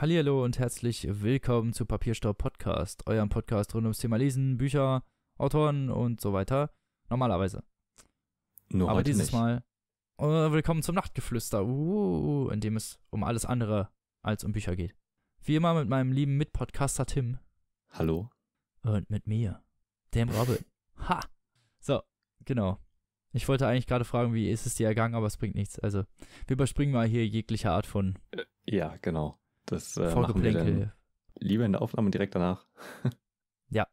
Hallihallo und herzlich willkommen zu Papierstaub Podcast, eurem Podcast rund ums Thema Lesen, Bücher, Autoren und so weiter. Normalerweise. Nur Aber dieses nicht. Mal. Uh, willkommen zum Nachtgeflüster, uh, in dem es um alles andere als um Bücher geht. Wie immer mit meinem lieben Mitpodcaster Tim. Hallo. Und mit mir, dem Robin. ha! So, genau. Ich wollte eigentlich gerade fragen, wie ist es dir ergangen, aber es bringt nichts. Also, wir überspringen mal hier jegliche Art von. Äh, ja, genau. Das äh, machen wir dann lieber in der Aufnahme direkt danach. ja,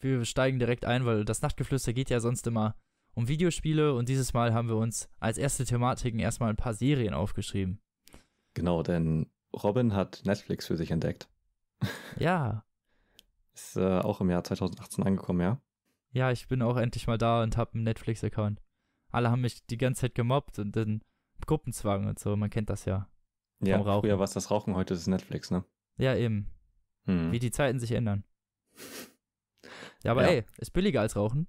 wir steigen direkt ein, weil das Nachtgeflüster geht ja sonst immer um Videospiele und dieses Mal haben wir uns als erste Thematiken erstmal ein paar Serien aufgeschrieben. Genau, denn Robin hat Netflix für sich entdeckt. Ja. Ist äh, auch im Jahr 2018 angekommen, ja? Ja, ich bin auch endlich mal da und habe einen Netflix-Account. Alle haben mich die ganze Zeit gemobbt und dann Gruppenzwang und so, man kennt das ja. Vom Rauchen. früher war es das Rauchen, heute ist es Netflix, ne? Ja, eben. Hm. Wie die Zeiten sich ändern. Ja, aber ja. ey, ist billiger als Rauchen.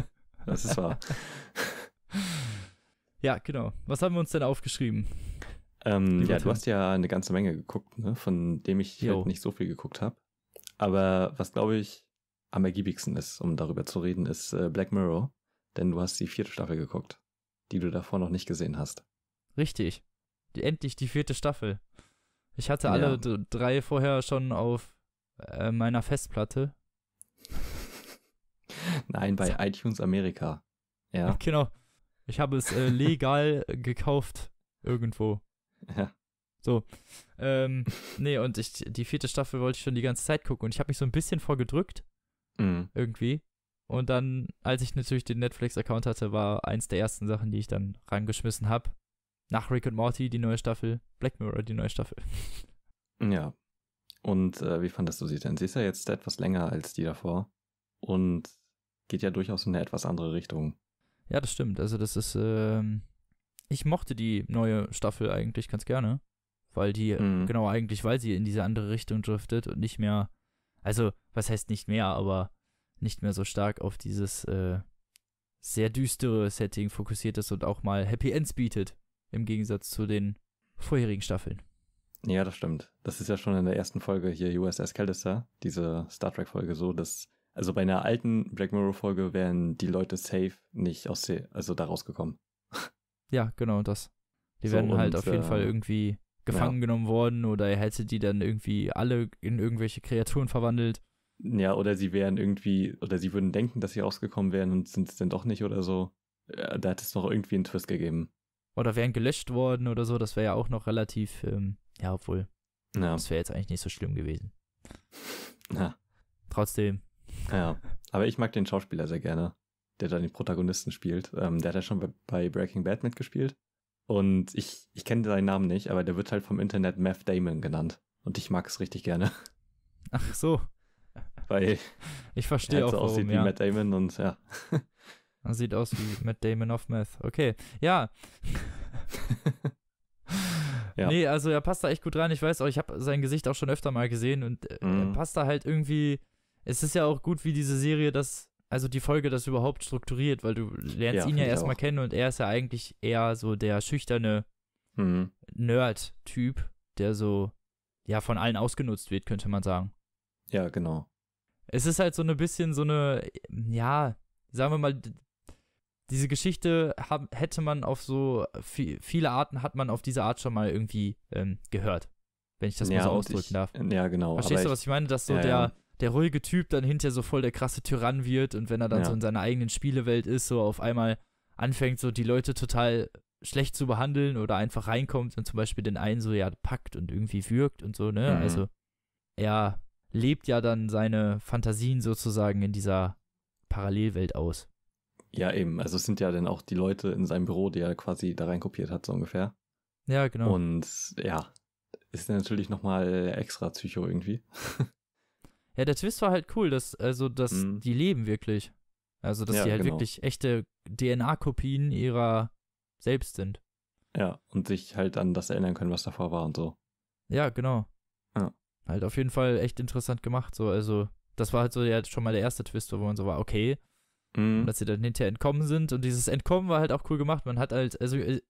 das ist wahr. ja, genau. Was haben wir uns denn aufgeschrieben? Ähm, ja, du hast ja eine ganze Menge geguckt, ne? von dem ich jo. halt nicht so viel geguckt habe. Aber was, glaube ich, am ergiebigsten ist, um darüber zu reden, ist äh, Black Mirror. Denn du hast die vierte Staffel geguckt, die du davor noch nicht gesehen hast. Richtig endlich die vierte Staffel. Ich hatte alle ja. drei vorher schon auf äh, meiner Festplatte. Nein, bei so. iTunes Amerika. Ja. Genau. Ich habe es äh, legal gekauft irgendwo. Ja. So. Ähm, nee, und ich, die vierte Staffel wollte ich schon die ganze Zeit gucken und ich habe mich so ein bisschen vorgedrückt. Mhm. Irgendwie. Und dann, als ich natürlich den Netflix-Account hatte, war eins der ersten Sachen, die ich dann reingeschmissen habe nach Rick and Morty die neue Staffel, Black Mirror die neue Staffel. Ja. Und äh, wie fandest du sie denn? Sie ist ja jetzt etwas länger als die davor und geht ja durchaus in eine etwas andere Richtung. Ja, das stimmt. Also das ist, ähm, ich mochte die neue Staffel eigentlich ganz gerne, weil die, mhm. genau eigentlich, weil sie in diese andere Richtung driftet und nicht mehr, also was heißt nicht mehr, aber nicht mehr so stark auf dieses äh, sehr düstere Setting fokussiert ist und auch mal Happy Ends bietet im Gegensatz zu den vorherigen Staffeln. Ja, das stimmt. Das ist ja schon in der ersten Folge hier USS Callister, diese Star Trek Folge so, dass also bei einer alten Black Mirror Folge wären die Leute safe nicht aus der, also da rausgekommen. Ja, genau das. Die so, werden halt auf jeden äh, Fall irgendwie gefangen ja. genommen worden oder er hätte die dann irgendwie alle in irgendwelche Kreaturen verwandelt. Ja, oder sie wären irgendwie, oder sie würden denken, dass sie rausgekommen wären und sind es denn doch nicht oder so. Ja, äh, da hat es noch irgendwie einen Twist gegeben. Oder wären gelöscht worden oder so, das wäre ja auch noch relativ, ähm, ja, obwohl. Ja. Das wäre jetzt eigentlich nicht so schlimm gewesen. Ja. Trotzdem. Ja, aber ich mag den Schauspieler sehr gerne, der da den Protagonisten spielt. Ähm, der hat ja schon bei, Breaking Bad mitgespielt. Und ich, ich kenne seinen Namen nicht, aber der wird halt vom Internet Math Damon genannt. Und ich mag es richtig gerne. Ach so. Weil ich verstehe halt auch, so aussieht warum, ja. wie Matt Damon und ja. Sieht aus wie Matt Damon of Meth. Okay, ja. ja. Nee, also er passt da echt gut rein. Ich weiß auch, ich habe sein Gesicht auch schon öfter mal gesehen und äh, mhm. er passt da halt irgendwie. Es ist ja auch gut, wie diese Serie das, also die Folge das überhaupt strukturiert, weil du lernst ja, ihn ja erstmal kennen und er ist ja eigentlich eher so der schüchterne mhm. Nerd-Typ, der so, ja, von allen ausgenutzt wird, könnte man sagen. Ja, genau. Es ist halt so ein ne bisschen so eine, ja, sagen wir mal, diese Geschichte hab, hätte man auf so viele Arten hat man auf diese Art schon mal irgendwie ähm, gehört, wenn ich das ja, mal so ausdrücken ich, darf. Ja, genau. Verstehst du, was ich meine? Dass so ja, der, ja. der ruhige Typ dann hinterher so voll der krasse Tyrann wird und wenn er dann so in seiner eigenen Spielewelt ist, so auf einmal anfängt, so die Leute total schlecht zu behandeln oder einfach reinkommt und zum Beispiel den einen so ja packt und irgendwie würgt und so, ne? Mhm. Also er lebt ja dann seine Fantasien sozusagen in dieser Parallelwelt aus. Ja, eben. Also es sind ja dann auch die Leute in seinem Büro, die er quasi da reinkopiert hat, so ungefähr. Ja, genau. Und ja, ist natürlich nochmal extra Psycho irgendwie. ja, der Twist war halt cool, dass, also, dass mhm. die leben wirklich. Also, dass ja, die halt genau. wirklich echte DNA-Kopien ihrer selbst sind. Ja, und sich halt an das erinnern können, was davor war und so. Ja, genau. Ja. Halt auf jeden Fall echt interessant gemacht, so. Also, das war halt so ja, schon mal der erste Twist, wo man so war, okay, Mhm. Dass sie dann hinterher entkommen sind. Und dieses Entkommen war halt auch cool gemacht. Man hat halt, also äh,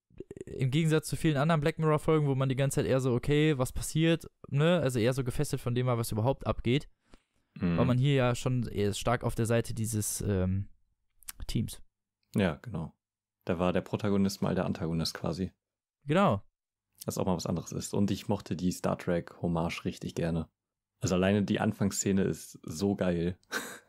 im Gegensatz zu vielen anderen Black Mirror-Folgen, wo man die ganze Zeit eher so, okay, was passiert, ne? Also eher so gefesselt von dem war, was überhaupt abgeht. Mhm. Weil man hier ja schon stark auf der Seite dieses ähm, Teams. Ja, genau. Da war der Protagonist mal der Antagonist quasi. Genau. Was auch mal was anderes ist. Und ich mochte die Star Trek-Hommage richtig gerne. Also alleine die Anfangsszene ist so geil.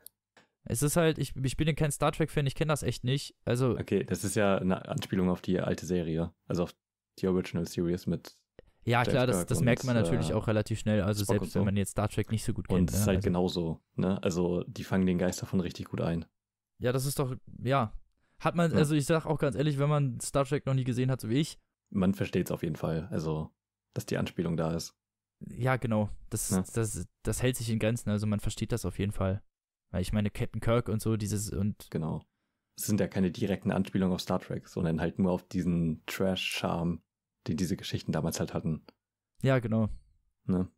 Es ist halt, ich, ich bin ja kein Star Trek-Fan, ich kenne das echt nicht. Also, okay, das ist ja eine Anspielung auf die alte Serie, also auf die Original Series mit. Ja, James klar, das, das merkt man natürlich äh, auch relativ schnell. Also Spock selbst so. wenn man jetzt Star Trek nicht so gut kennt. Und es ne? ist halt also, genauso, ne? Also die fangen den Geist davon richtig gut ein. Ja, das ist doch, ja. Hat man, ja. also ich sag auch ganz ehrlich, wenn man Star Trek noch nie gesehen hat, so wie ich. Man versteht es auf jeden Fall, also, dass die Anspielung da ist. Ja, genau. Das, ja. Das, das, das hält sich in Grenzen, also man versteht das auf jeden Fall. Weil ich meine, Captain Kirk und so, dieses und. Genau. Es sind ja keine direkten Anspielungen auf Star Trek, sondern halt nur auf diesen Trash-Charme, den diese Geschichten damals halt hatten. Ja, genau. Ne?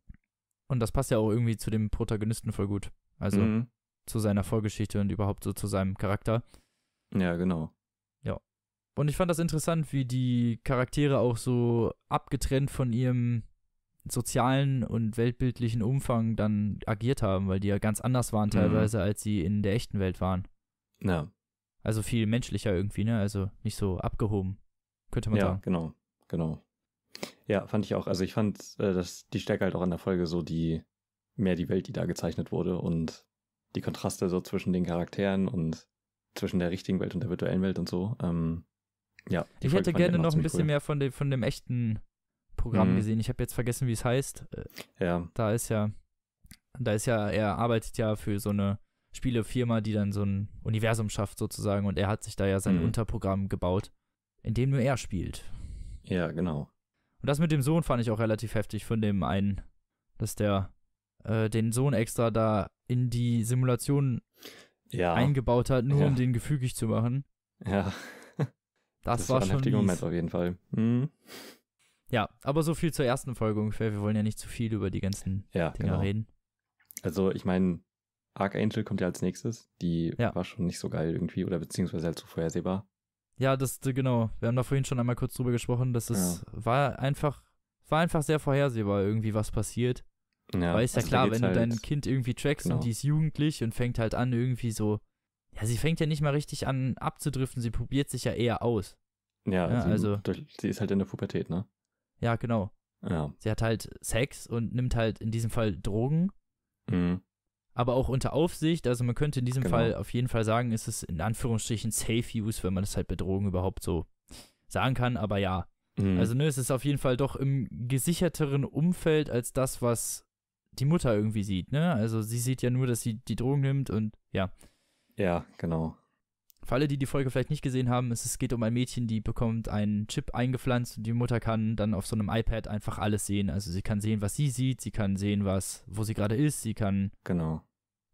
Und das passt ja auch irgendwie zu dem Protagonisten voll gut. Also mhm. zu seiner Vorgeschichte und überhaupt so zu seinem Charakter. Ja, genau. Ja. Und ich fand das interessant, wie die Charaktere auch so abgetrennt von ihrem sozialen und weltbildlichen Umfang dann agiert haben, weil die ja ganz anders waren mhm. teilweise, mhm. als sie in der echten Welt waren. Ja. Also viel menschlicher irgendwie, ne? Also nicht so abgehoben, könnte man ja, sagen. Ja, genau, genau. Ja, fand ich auch. Also ich fand, äh, dass die Stärke halt auch in der Folge so die, mehr die Welt, die da gezeichnet wurde und die Kontraste so zwischen den Charakteren und zwischen der richtigen Welt und der virtuellen Welt und so. Ähm, ja, ich Folge hätte gerne noch ein bisschen cool. mehr von dem, von dem echten Programm mhm. gesehen. Ich habe jetzt vergessen, wie es heißt. Äh, ja. Da ist ja, da ist ja, er arbeitet ja für so eine Spielefirma, die dann so ein Universum schafft sozusagen und er hat sich da ja sein mhm. Unterprogramm gebaut, in dem nur er spielt. Ja, genau. Und das mit dem Sohn fand ich auch relativ heftig von dem einen, dass der äh, den Sohn extra da in die Simulation ja. eingebaut hat, nur ja. um den gefügig zu machen. Ja. Das, das war, war ein heftiger Moment auf jeden Fall. Mhm. Ja, aber so viel zur ersten Folge ungefähr. Wir wollen ja nicht zu viel über die ganzen ja, Dinger genau. reden. Also, ich meine, Archangel kommt ja als nächstes. Die ja. war schon nicht so geil irgendwie oder beziehungsweise halt so vorhersehbar. Ja, das, genau. Wir haben da vorhin schon einmal kurz drüber gesprochen, Das es ja. war einfach, war einfach sehr vorhersehbar irgendwie, was passiert. Ja, Weil ist ja also klar, wenn halt du dein halt Kind irgendwie trackst genau. und die ist jugendlich und fängt halt an irgendwie so, ja, sie fängt ja nicht mal richtig an abzudriften, sie probiert sich ja eher aus. Ja, ja sie, also durch, sie ist halt in der Pubertät, ne? Ja, genau. Ja. Sie hat halt Sex und nimmt halt in diesem Fall Drogen. Mhm. Aber auch unter Aufsicht, also man könnte in diesem genau. Fall auf jeden Fall sagen, ist es in Anführungsstrichen Safe Use, wenn man das halt bei Drogen überhaupt so sagen kann, aber ja. Mhm. Also ne, es ist auf jeden Fall doch im gesicherteren Umfeld als das, was die Mutter irgendwie sieht, ne? Also sie sieht ja nur, dass sie die Drogen nimmt und ja. Ja, genau. Für alle, die die Folge vielleicht nicht gesehen haben, es, es geht um ein Mädchen, die bekommt einen Chip eingepflanzt und die Mutter kann dann auf so einem iPad einfach alles sehen. Also sie kann sehen, was sie sieht, sie kann sehen, was, wo sie gerade ist, sie kann genau.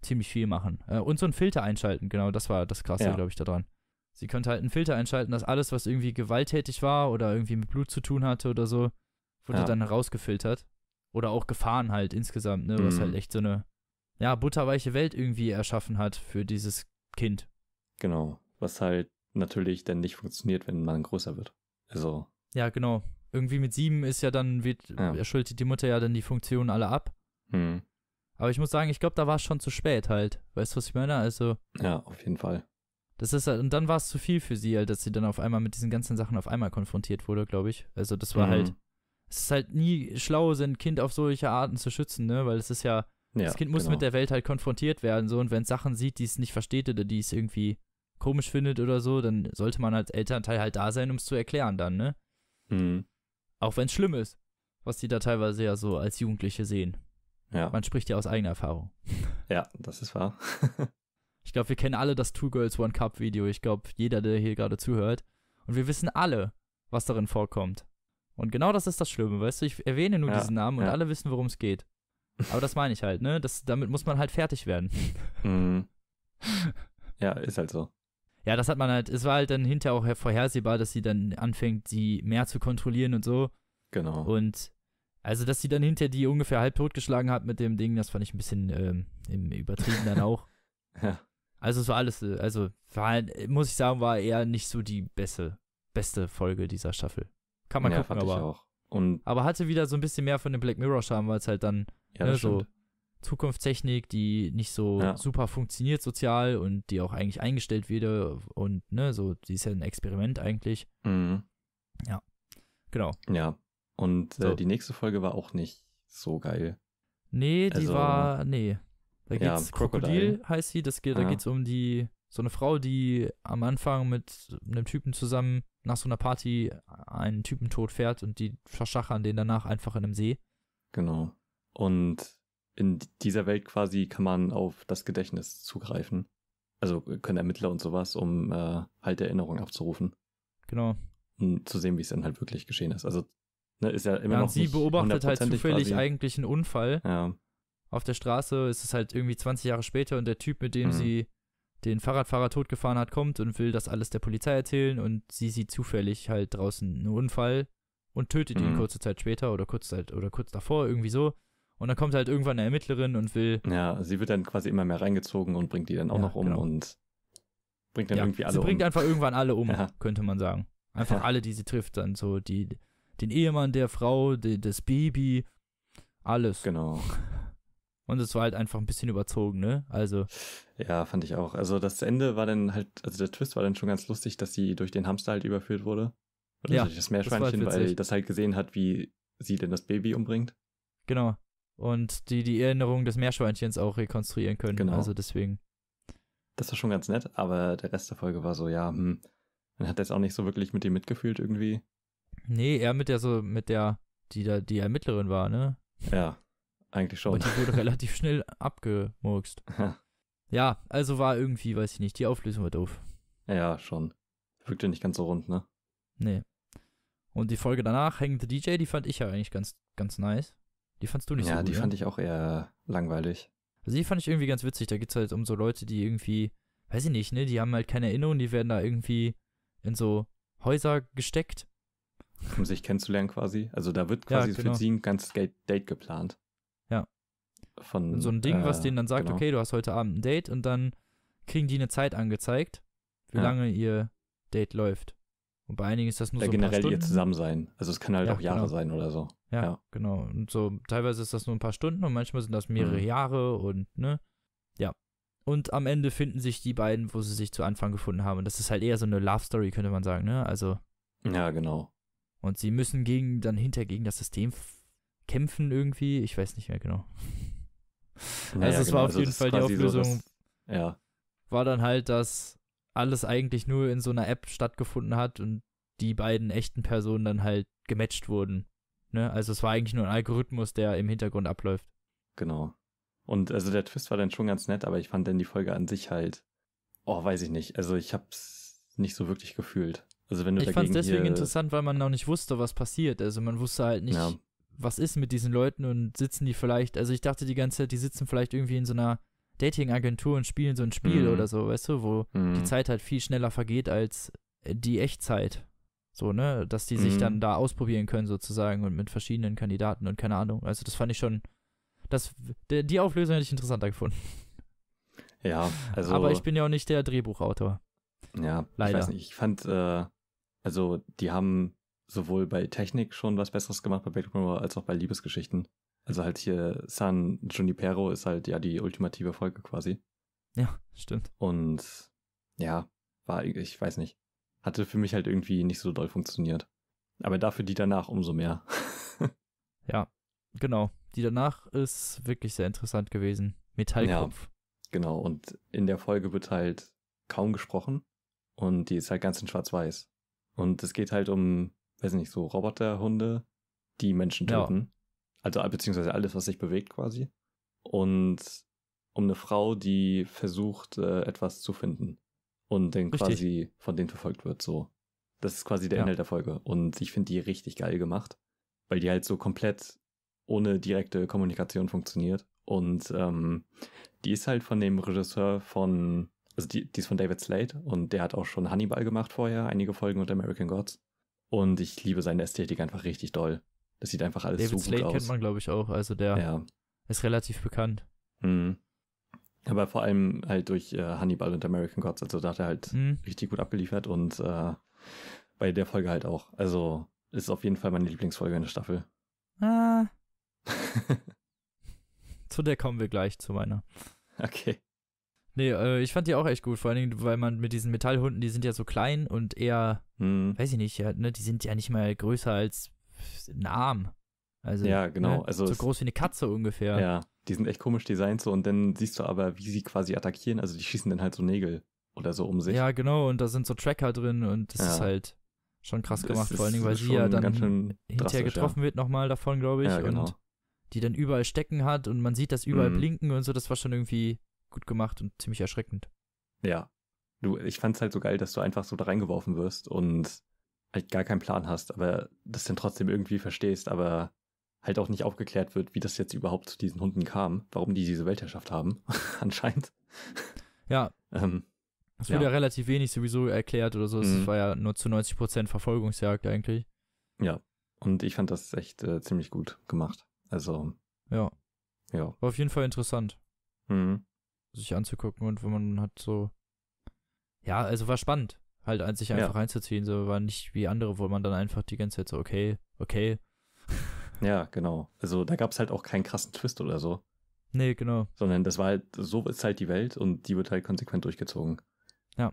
ziemlich viel machen. Äh, und so einen Filter einschalten, genau, das war das Krasse, ja. glaube ich, daran. Sie könnte halt einen Filter einschalten, dass alles, was irgendwie gewalttätig war oder irgendwie mit Blut zu tun hatte oder so, wurde ja. dann herausgefiltert. Oder auch Gefahren halt insgesamt, ne? Was mhm. halt echt so eine, ja, butterweiche Welt irgendwie erschaffen hat für dieses Kind. Genau. Was halt natürlich dann nicht funktioniert, wenn man größer wird. Also. Ja, genau. Irgendwie mit sieben ist ja dann, wird, ja. schuldet die Mutter ja dann die Funktionen alle ab. Hm. Aber ich muss sagen, ich glaube, da war es schon zu spät halt. Weißt du, was ich meine? Also. Ja, auf jeden Fall. Das ist halt, und dann war es zu viel für sie halt, dass sie dann auf einmal mit diesen ganzen Sachen auf einmal konfrontiert wurde, glaube ich. Also, das war mhm. halt. Es ist halt nie schlau, sein Kind auf solche Arten zu schützen, ne? Weil es ist ja. ja das Kind muss genau. mit der Welt halt konfrontiert werden, so. Und wenn es Sachen sieht, die es nicht versteht oder die es irgendwie komisch findet oder so, dann sollte man als Elternteil halt da sein, um es zu erklären dann, ne? Mhm. Auch wenn es schlimm ist, was die da teilweise ja so als Jugendliche sehen. Ja. Man spricht ja aus eigener Erfahrung. Ja, das ist wahr. ich glaube, wir kennen alle das Two Girls One Cup Video. Ich glaube, jeder, der hier gerade zuhört. Und wir wissen alle, was darin vorkommt. Und genau das ist das Schlimme, weißt du? Ich erwähne nur ja, diesen Namen und ja. alle wissen, worum es geht. Aber das meine ich halt, ne? Das, damit muss man halt fertig werden. Mhm. Ja, ist halt so ja, das hat man halt, es war halt dann hinterher auch vorhersehbar, dass sie dann anfängt, sie mehr zu kontrollieren und so. Genau. Und also, dass sie dann hinter die ungefähr halb totgeschlagen hat mit dem Ding, das fand ich ein bisschen ähm, Übertrieben dann auch. ja. Also es war alles, äh, also war, muss ich sagen, war eher nicht so die beste, beste Folge dieser Staffel. Kann man ja, gucken, aber. Und aber hatte wieder so ein bisschen mehr von dem Black Mirror Charme, weil es halt dann ja, ne, so Zukunftstechnik, die nicht so ja. super funktioniert sozial und die auch eigentlich eingestellt wurde äh, und ne, so, die ist ja ein Experiment eigentlich. Mhm. Ja, genau. Ja, und äh, so. äh, die nächste Folge war auch nicht so geil. Nee, die also, war, nee. Da geht's, ja, Krokodil, Krokodil heißt sie, das geht, ja. da geht's um die, so eine Frau, die am Anfang mit einem Typen zusammen nach so einer Party einen Typen tot fährt und die verschachern den danach einfach in einem See. Genau. Und in dieser Welt quasi kann man auf das Gedächtnis zugreifen. Also äh, können Ermittler und sowas, um äh, halt Erinnerungen abzurufen. Genau. Um zu sehen, wie es dann halt wirklich geschehen ist. Also ne, ist ja immer ja, noch. Sie beobachtet halt zufällig quasi. eigentlich einen Unfall. Ja. Auf der Straße ist es halt irgendwie 20 Jahre später und der Typ, mit dem mhm. sie den Fahrradfahrer totgefahren hat, kommt und will das alles der Polizei erzählen und sie sieht zufällig halt draußen einen Unfall und tötet mhm. ihn kurze Zeit später oder kurz, halt, oder kurz davor, irgendwie so. Und dann kommt halt irgendwann eine Ermittlerin und will. Ja, sie wird dann quasi immer mehr reingezogen und bringt die dann auch ja, noch um genau. und bringt dann ja, irgendwie alle um. Sie bringt einfach irgendwann alle um, ja. könnte man sagen. Einfach alle, die sie trifft, dann so die, den Ehemann der Frau, die, das Baby, alles. Genau. Und es war halt einfach ein bisschen überzogen, ne? Also. Ja, fand ich auch. Also das Ende war dann halt, also der Twist war dann schon ganz lustig, dass sie durch den Hamster halt überführt wurde. Oder ja, durch das halt Meerschweinchen, das halt weil das halt gesehen hat, wie sie denn das Baby umbringt. Genau und die die Erinnerung des Meerschweinchens auch rekonstruieren können. Genau. Also deswegen. Das war schon ganz nett, aber der Rest der Folge war so, ja, hm, man hat jetzt auch nicht so wirklich mit ihm mitgefühlt irgendwie. Nee, eher mit der so, mit der, die da, die Ermittlerin war, ne? Ja, eigentlich schon. Und die wurde relativ schnell abgemurkst. ja, also war irgendwie, weiß ich nicht, die Auflösung war doof. Ja, schon. Wirkte nicht ganz so rund, ne? Nee. Und die Folge danach, Hängende DJ, die fand ich ja eigentlich ganz, ganz nice. Die fandst du nicht ja, so gut. Ja, die ne? fand ich auch eher langweilig. Also die fand ich irgendwie ganz witzig. Da geht's halt um so Leute, die irgendwie, weiß ich nicht, ne, die haben halt keine Erinnerung, die werden da irgendwie in so Häuser gesteckt. Um sich kennenzulernen quasi. Also da wird quasi ja, genau. für sie ein ganzes Date geplant. Ja. Von, so ein Ding, äh, was denen dann sagt, genau. okay, du hast heute Abend ein Date und dann kriegen die eine Zeit angezeigt, wie ja. lange ihr Date läuft. Und bei einigen ist das nur ja, so ein generell paar Stunden. ihr Zusammensein. Also es kann halt ja, auch Jahre genau. sein oder so. Ja, ja, genau. Und so teilweise ist das nur ein paar Stunden und manchmal sind das mehrere mhm. Jahre und ne. Ja. Und am Ende finden sich die beiden, wo sie sich zu Anfang gefunden haben. Und das ist halt eher so eine Love Story, könnte man sagen, ne? Also. Ja, genau. Und sie müssen gegen dann hinter gegen das System kämpfen irgendwie. Ich weiß nicht mehr genau. Naja, also es genau. war auf also jeden Fall die Auflösung. So, das, ja. War dann halt, dass alles eigentlich nur in so einer App stattgefunden hat und die beiden echten Personen dann halt gematcht wurden. Ne? Also es war eigentlich nur ein Algorithmus, der im Hintergrund abläuft. Genau. Und also der Twist war dann schon ganz nett, aber ich fand dann die Folge an sich halt, oh, weiß ich nicht. Also ich hab's nicht so wirklich gefühlt. Also wenn du ich fand es deswegen interessant, weil man noch nicht wusste, was passiert. Also man wusste halt nicht, ja. was ist mit diesen Leuten und sitzen die vielleicht. Also ich dachte die ganze Zeit, die sitzen vielleicht irgendwie in so einer Dating-Agenturen spielen so ein Spiel mhm. oder so, weißt du, wo mhm. die Zeit halt viel schneller vergeht als die Echtzeit. So, ne, dass die sich dann mhm. da ausprobieren können sozusagen und mit verschiedenen Kandidaten und keine Ahnung. Also das fand ich schon, das, die Auflösung hätte ich interessanter gefunden. Ja, also. Aber ich bin ja auch nicht der Drehbuchautor. Ja, leider. Ich, nicht, ich fand, äh, also die haben sowohl bei Technik schon was Besseres gemacht bei Black Mirror als auch bei Liebesgeschichten. Also halt hier San Junipero ist halt ja die ultimative Folge quasi. Ja, stimmt. Und ja, war, ich weiß nicht. Hatte für mich halt irgendwie nicht so doll funktioniert. Aber dafür die danach umso mehr. ja, genau. Die danach ist wirklich sehr interessant gewesen. Metallkopf. Ja, genau. Und in der Folge wird halt kaum gesprochen. Und die ist halt ganz in schwarz-weiß. Und es geht halt um, weiß nicht, so Roboterhunde, die Menschen töten. Ja. Also äh, beziehungsweise alles, was sich bewegt quasi. Und um eine Frau, die versucht, äh, etwas zu finden und dann richtig. quasi von denen verfolgt wird. So. Das ist quasi der ja. Inhalt der Folge. Und ich finde die richtig geil gemacht, weil die halt so komplett ohne direkte Kommunikation funktioniert. Und ähm, die ist halt von dem Regisseur von, also die, die ist von David Slade und der hat auch schon Hannibal gemacht vorher, einige Folgen und American Gods. Und ich liebe seine Ästhetik einfach richtig doll. Das sieht einfach alles David so Slade gut aus. David Slade kennt man, glaube ich, auch. Also der ja. ist relativ bekannt. Mhm. Aber vor allem halt durch äh, Hannibal und American Gods. Also da hat er halt mhm. richtig gut abgeliefert und äh, bei der Folge halt auch. Also ist auf jeden Fall meine Lieblingsfolge in der Staffel. Ah. zu der kommen wir gleich, zu meiner. Okay. Nee, äh, ich fand die auch echt gut, vor allen Dingen, weil man mit diesen Metallhunden, die sind ja so klein und eher, hm. weiß ich nicht, ja, ne, die sind ja nicht mal größer als ein Arm. Also, ja, genau. Ne? Also so groß wie eine Katze ungefähr. Ja, die sind echt komisch designt so und dann siehst du aber, wie sie quasi attackieren. Also die schießen dann halt so Nägel oder so um sich. Ja, genau. Und da sind so Tracker drin und das ja. ist halt schon krass gemacht. Vor allen Dingen, weil sie ja dann hinterher getroffen ja. wird nochmal davon, glaube ich. Ja, genau. Und die dann überall stecken hat und man sieht das überall mhm. blinken und so. Das war schon irgendwie gut gemacht und ziemlich erschreckend. Ja. Du, ich fand's halt so geil, dass du einfach so da reingeworfen wirst und halt gar keinen Plan hast, aber das dann trotzdem irgendwie verstehst, aber halt auch nicht aufgeklärt wird, wie das jetzt überhaupt zu diesen Hunden kam, warum die diese Weltherrschaft haben, anscheinend. Ja. Ähm, es wurde ja. ja. relativ wenig sowieso erklärt oder so. Es mhm. war ja nur zu 90 Prozent Verfolgungsjagd eigentlich. Ja. Und ich fand das echt äh, ziemlich gut gemacht. Also. Ja. Ja. War auf jeden Fall interessant. Mhm. Sich anzugucken und wenn man hat so. Ja, also war spannend halt an sich einfach ja. reinzuziehen, so war nicht wie andere, wo man dann einfach die ganze Zeit so, okay, okay. Ja, genau. Also da gab es halt auch keinen krassen Twist oder so. Nee, genau. Sondern das war halt, so ist halt die Welt und die wird halt konsequent durchgezogen. Ja,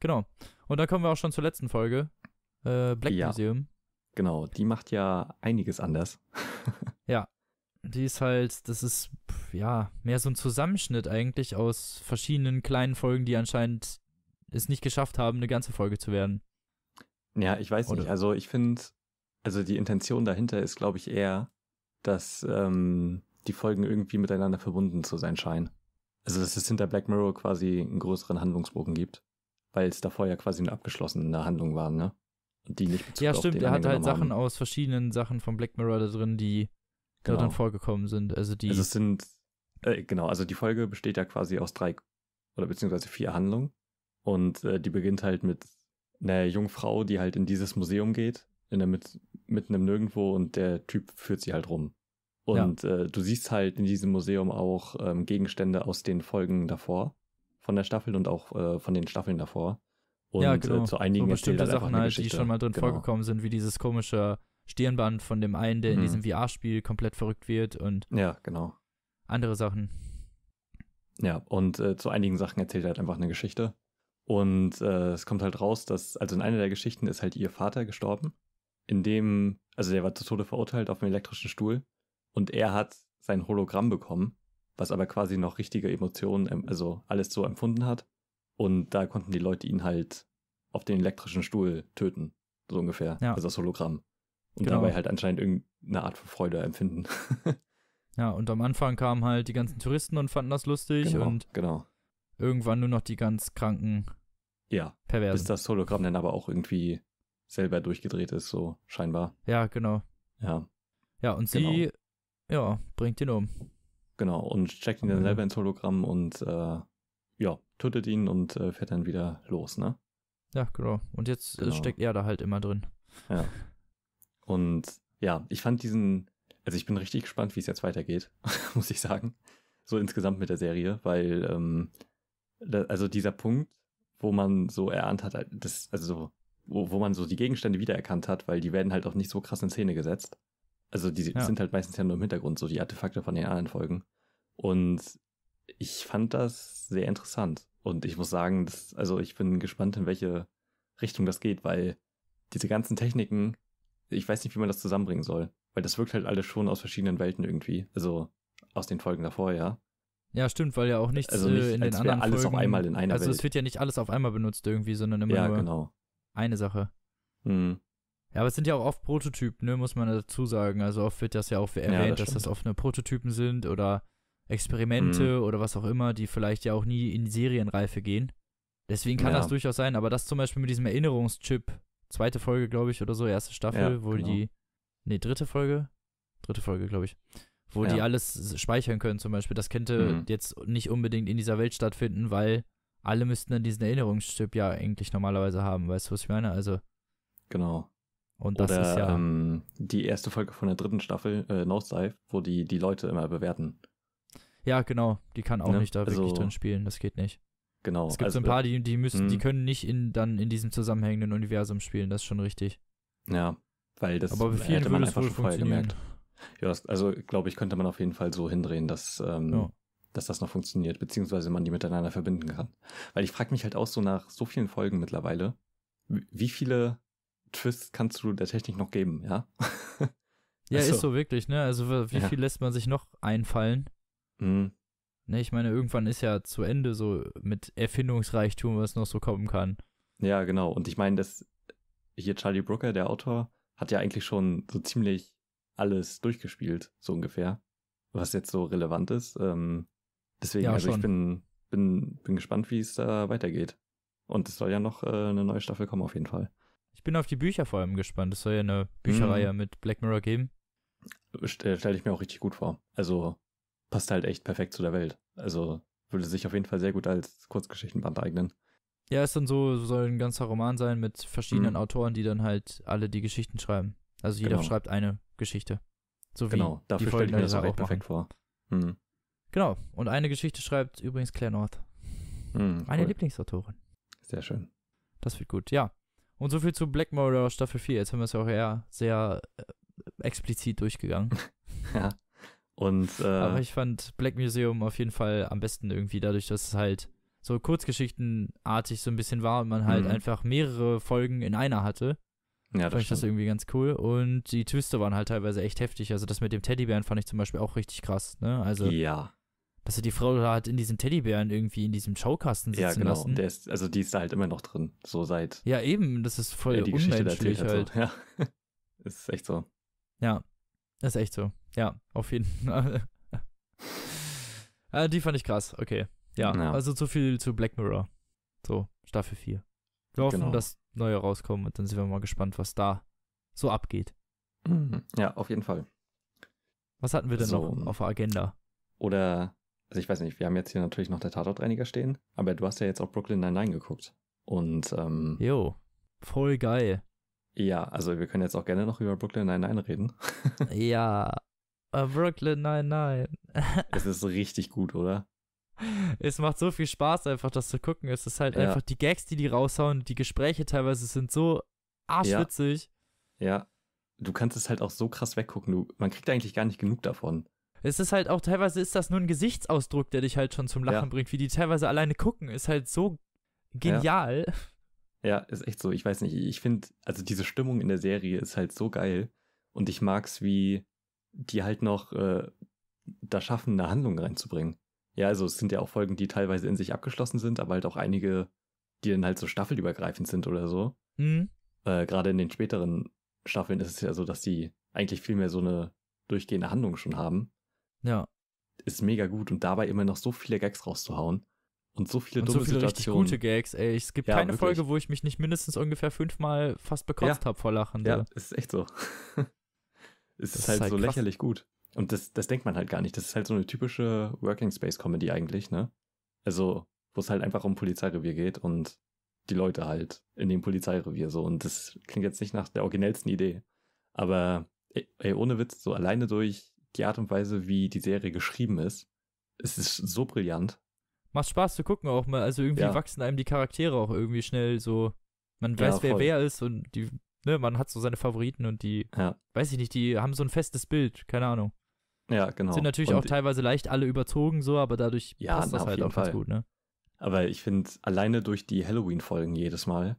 genau. Und da kommen wir auch schon zur letzten Folge. Äh, Black ja. Museum. Genau, die macht ja einiges anders. ja, die ist halt, das ist ja mehr so ein Zusammenschnitt eigentlich aus verschiedenen kleinen Folgen, die anscheinend es nicht geschafft haben, eine ganze Folge zu werden. Ja, ich weiß Oder? nicht. Also ich finde, also die Intention dahinter ist, glaube ich, eher, dass ähm, die Folgen irgendwie miteinander verbunden zu sein scheinen. Also dass es hinter Black Mirror quasi einen größeren Handlungsbogen gibt, weil es davor ja quasi eine abgeschlossene Handlung war, ne? Die nicht Ja, stimmt, er hat halt Sachen haben. aus verschiedenen Sachen von Black Mirror da drin, die genau. da dann vorgekommen sind. Also die. Also es sind, äh, genau, also die Folge besteht ja quasi aus drei oder beziehungsweise vier Handlungen. Und äh, die beginnt halt mit einer Jungfrau, die halt in dieses Museum geht, in der mit, mitten im Nirgendwo und der Typ führt sie halt rum. Und ja. äh, du siehst halt in diesem Museum auch ähm, Gegenstände aus den Folgen davor von der Staffel und auch äh, von den Staffeln davor. Und ja, äh, genau. zu einigen so bestimmte halt Sachen halt, die schon mal drin genau. vorgekommen sind, wie dieses komische Stirnband von dem einen, der mhm. in diesem VR-Spiel komplett verrückt wird und ja, genau. andere Sachen. Ja, und äh, zu einigen Sachen erzählt er halt einfach eine Geschichte. Und äh, es kommt halt raus, dass, also in einer der Geschichten ist halt ihr Vater gestorben, in dem, also der war zu Tode verurteilt auf dem elektrischen Stuhl und er hat sein Hologramm bekommen, was aber quasi noch richtige Emotionen, also alles so empfunden hat. Und da konnten die Leute ihn halt auf den elektrischen Stuhl töten, so ungefähr, ja. also das Hologramm. Und genau. dabei halt anscheinend irgendeine Art von Freude empfinden. ja, und am Anfang kamen halt die ganzen Touristen und fanden das lustig genau, und genau irgendwann nur noch die ganz kranken ja, Perversen. Bis das Hologramm dann aber auch irgendwie selber durchgedreht ist, so scheinbar. Ja, genau. Ja. Ja, und sie, genau. ja, bringt ihn um. Genau, und checkt ihn dann mhm. selber ins Hologramm und äh, ja, tötet ihn und äh, fährt dann wieder los, ne? Ja, genau. Und jetzt äh, genau. steckt er da halt immer drin. Ja. Und ja, ich fand diesen, also ich bin richtig gespannt, wie es jetzt weitergeht, muss ich sagen. So insgesamt mit der Serie, weil ähm, also dieser Punkt, wo man so erahnt hat, halt, das, also wo, wo man so die Gegenstände wiedererkannt hat, weil die werden halt auch nicht so krass in Szene gesetzt. Also die ja. sind halt meistens ja nur im Hintergrund, so die Artefakte von den anderen Folgen. Und ich fand das sehr interessant. Und ich muss sagen, das, also ich bin gespannt, in welche Richtung das geht, weil diese ganzen Techniken, ich weiß nicht, wie man das zusammenbringen soll. Weil das wirkt halt alles schon aus verschiedenen Welten irgendwie. Also aus den Folgen davor, ja. Ja, stimmt, weil ja auch nichts also nicht, äh, in den anderen alles Folgen, auf einmal in einer Also es wird ja nicht alles auf einmal benutzt irgendwie, sondern immer ja, nur genau. eine Sache. Mhm. Ja, aber es sind ja auch oft Prototypen, ne, muss man dazu sagen. Also oft wird das ja auch erwähnt, ja, das dass das oft eine Prototypen sind oder Experimente mhm. oder was auch immer, die vielleicht ja auch nie in Serienreife gehen. Deswegen kann ja. das durchaus sein, aber das zum Beispiel mit diesem Erinnerungschip, zweite Folge, glaube ich, oder so, erste Staffel, ja, wo genau. die. Nee, dritte Folge? Dritte Folge, glaube ich wo ja. die alles speichern können zum Beispiel. Das könnte mhm. jetzt nicht unbedingt in dieser Welt stattfinden, weil alle müssten dann diesen Erinnerungsstück ja eigentlich normalerweise haben. Weißt du, was ich meine? Also. Genau. Und das Oder, ist ja. Ähm, die erste Folge von der dritten Staffel, äh, Nose Dive, wo die, die Leute immer bewerten. Ja, genau. Die kann auch ne? nicht da also, wirklich drin spielen. Das geht nicht. Genau. Es gibt also, so ein also paar, die, die müssen, mh. die mhm. können nicht in, dann in diesem zusammenhängenden Universum spielen. Das ist schon richtig. Ja, weil das. Aber bei vielen würde es wohl funktionieren. Gemerkt. Ja, das, also glaube ich, könnte man auf jeden Fall so hindrehen, dass, ähm, ja. dass das noch funktioniert, beziehungsweise man die miteinander verbinden kann. Weil ich frage mich halt auch so nach so vielen Folgen mittlerweile, wie viele Twists kannst du der Technik noch geben, ja? ja, also. ist so wirklich, ne? Also wie ja. viel lässt man sich noch einfallen? Mhm. Ne, ich meine, irgendwann ist ja zu Ende so mit Erfindungsreichtum, was noch so kommen kann. Ja, genau. Und ich meine, dass hier Charlie Brooker, der Autor, hat ja eigentlich schon so ziemlich alles durchgespielt, so ungefähr. Was jetzt so relevant ist. Ähm, deswegen, ja, also schon. ich bin, bin, bin gespannt, wie es da weitergeht. Und es soll ja noch äh, eine neue Staffel kommen, auf jeden Fall. Ich bin auf die Bücher vor allem gespannt. Es soll ja eine Bücherreihe mhm. mit Black Mirror geben. Äh, Stelle ich mir auch richtig gut vor. Also passt halt echt perfekt zu der Welt. Also würde sich auf jeden Fall sehr gut als Kurzgeschichtenband eignen. Ja, ist dann so, soll ein ganzer Roman sein mit verschiedenen mhm. Autoren, die dann halt alle die Geschichten schreiben. Also jeder genau. schreibt eine Geschichte. So genau, dafür stelle ich mir das auch, auch perfekt vor. Mhm. Genau, und eine Geschichte schreibt übrigens Claire North. Mhm, Meine cool. Lieblingsautorin. Sehr schön. Das wird gut, ja. Und so viel zu Black Mirror Staffel 4. Jetzt haben wir es auch eher sehr äh, explizit durchgegangen. ja. Und, äh, Aber ich fand Black Museum auf jeden Fall am besten irgendwie dadurch, dass es halt so kurzgeschichtenartig so ein bisschen war und man halt mhm. einfach mehrere Folgen in einer hatte ja, das fand ich das irgendwie ganz cool. Und die Twister waren halt teilweise echt heftig. Also das mit dem Teddybären fand ich zum Beispiel auch richtig krass. Ne? Also, ja. Dass er die Frau da halt in diesen Teddybären irgendwie in diesem Schaukasten sitzen Ja, genau. Lassen. Der ist, also die ist da halt immer noch drin. So seit. Ja, eben. Das ist voll ja, die Geschichte unmenschlich da halt. So. Ja. ist echt so. Ja. Ist echt so. Ja, auf jeden Fall. ah, die fand ich krass. Okay. Ja, ja. Also zu viel zu Black Mirror. So, Staffel 4. Wir hoffen, genau. dass neue rauskommen und dann sind wir mal gespannt, was da so abgeht. Mhm. Ja, auf jeden Fall. Was hatten wir denn so, noch auf der Agenda? Oder, also ich weiß nicht, wir haben jetzt hier natürlich noch der Tatortreiniger stehen, aber du hast ja jetzt auch Brooklyn Nine-Nine geguckt. Und, ähm. Jo, voll geil. Ja, also wir können jetzt auch gerne noch über Brooklyn Nine-Nine reden. ja, äh, Brooklyn Nine-Nine. es ist richtig gut, oder? es macht so viel Spaß, einfach das zu gucken. Es ist halt ja. einfach die Gags, die die raushauen, die Gespräche teilweise sind so arschwitzig. Ja. ja. Du kannst es halt auch so krass weggucken. Du, man kriegt eigentlich gar nicht genug davon. Es ist halt auch teilweise ist das nur ein Gesichtsausdruck, der dich halt schon zum Lachen ja. bringt, wie die teilweise alleine gucken. Ist halt so genial. Ja, ist echt so. Ich weiß nicht, ich finde, also diese Stimmung in der Serie ist halt so geil. Und ich mag's, wie die halt noch äh, da schaffen, eine Handlung reinzubringen. Ja, also es sind ja auch Folgen, die teilweise in sich abgeschlossen sind, aber halt auch einige, die dann halt so staffelübergreifend sind oder so. Mhm. Äh, Gerade in den späteren Staffeln ist es ja so, dass die eigentlich viel mehr so eine durchgehende Handlung schon haben. Ja. Ist mega gut und dabei immer noch so viele Gags rauszuhauen. Und so viele und dumme so viele Situationen. richtig gute Gags, ey. Es gibt ja, keine wirklich. Folge, wo ich mich nicht mindestens ungefähr fünfmal fast bekotzt ja. habe vor Lachen. Ja, ja, ist echt so. Es das ist, halt, halt so krass. lächerlich gut. Und das, das denkt man halt gar nicht. Das ist halt so eine typische Working Space Comedy eigentlich, ne? Also, wo es halt einfach um Polizeirevier geht und die Leute halt in dem Polizeirevier so. Und das klingt jetzt nicht nach der originellsten Idee. Aber ey, ohne Witz, so alleine durch die Art und Weise, wie die Serie geschrieben ist, es ist so brillant. Macht Spaß zu gucken auch mal. Also irgendwie ja. wachsen einem die Charaktere auch irgendwie schnell so. Man weiß, ja, wer wer ist und die ne, man hat so seine Favoriten und die, ja. weiß ich nicht, die haben so ein festes Bild, keine Ahnung. Ja, genau. Sind natürlich und auch teilweise leicht alle überzogen so, aber dadurch ja, passt na, das halt auch Fall. ganz gut, ne? Aber ich finde, alleine durch die Halloween-Folgen jedes Mal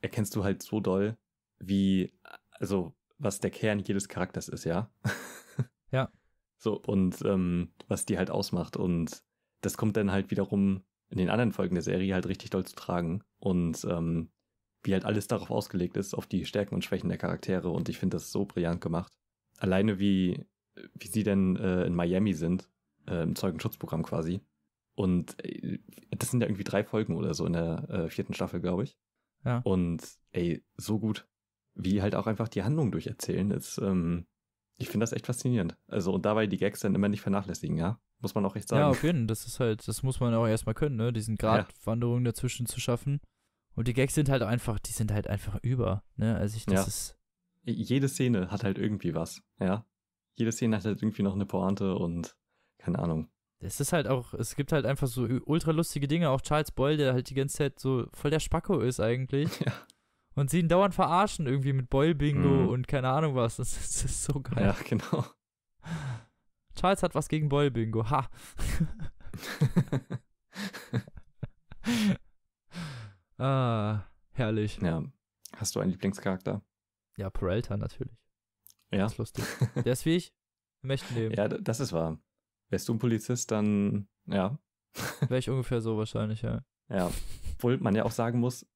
erkennst du halt so doll, wie, also, was der Kern jedes Charakters ist, ja? Ja. so, und ähm, was die halt ausmacht. Und das kommt dann halt wiederum in den anderen Folgen der Serie halt richtig doll zu tragen. Und ähm, wie halt alles darauf ausgelegt ist, auf die Stärken und Schwächen der Charaktere. Und ich finde das so brillant gemacht. Alleine wie, wie sie denn äh, in Miami sind, äh, im Zeugenschutzprogramm quasi. Und äh, das sind ja irgendwie drei Folgen oder so in der äh, vierten Staffel, glaube ich. Ja. Und ey, so gut, wie halt auch einfach die Handlung durcherzählen. Ist, ähm, ich finde das echt faszinierend. Also und dabei die Gags dann immer nicht vernachlässigen, ja. Muss man auch echt sagen. Ja, auf jeden Fall. Das ist halt, das muss man auch erstmal können, ne? Diesen Gradwanderung ja. dazwischen zu schaffen. Und die Gags sind halt einfach, die sind halt einfach über. Ne? Also ich, das ja. ist. Jede Szene hat halt irgendwie was, ja. Jede Szene hat halt irgendwie noch eine Pointe und keine Ahnung. Es ist halt auch, es gibt halt einfach so ultra lustige Dinge. Auch Charles Boyle, der halt die ganze Zeit so voll der Spacko ist eigentlich. Ja. Und sie ihn dauernd verarschen irgendwie mit Boyle-Bingo mm. und keine Ahnung was. Das, das ist so geil. Ja, genau. Charles hat was gegen Boyle-Bingo. Ha. Ah, herrlich. Ja. Hast du einen Lieblingscharakter? Ja, Peralta natürlich. Ja. Das ist lustig. Der ist wie ich. Möchte leben. Ja, das ist wahr. Wärst du ein Polizist, dann, ja. Wäre ich ungefähr so wahrscheinlich, ja. Ja. Obwohl man ja auch sagen muss,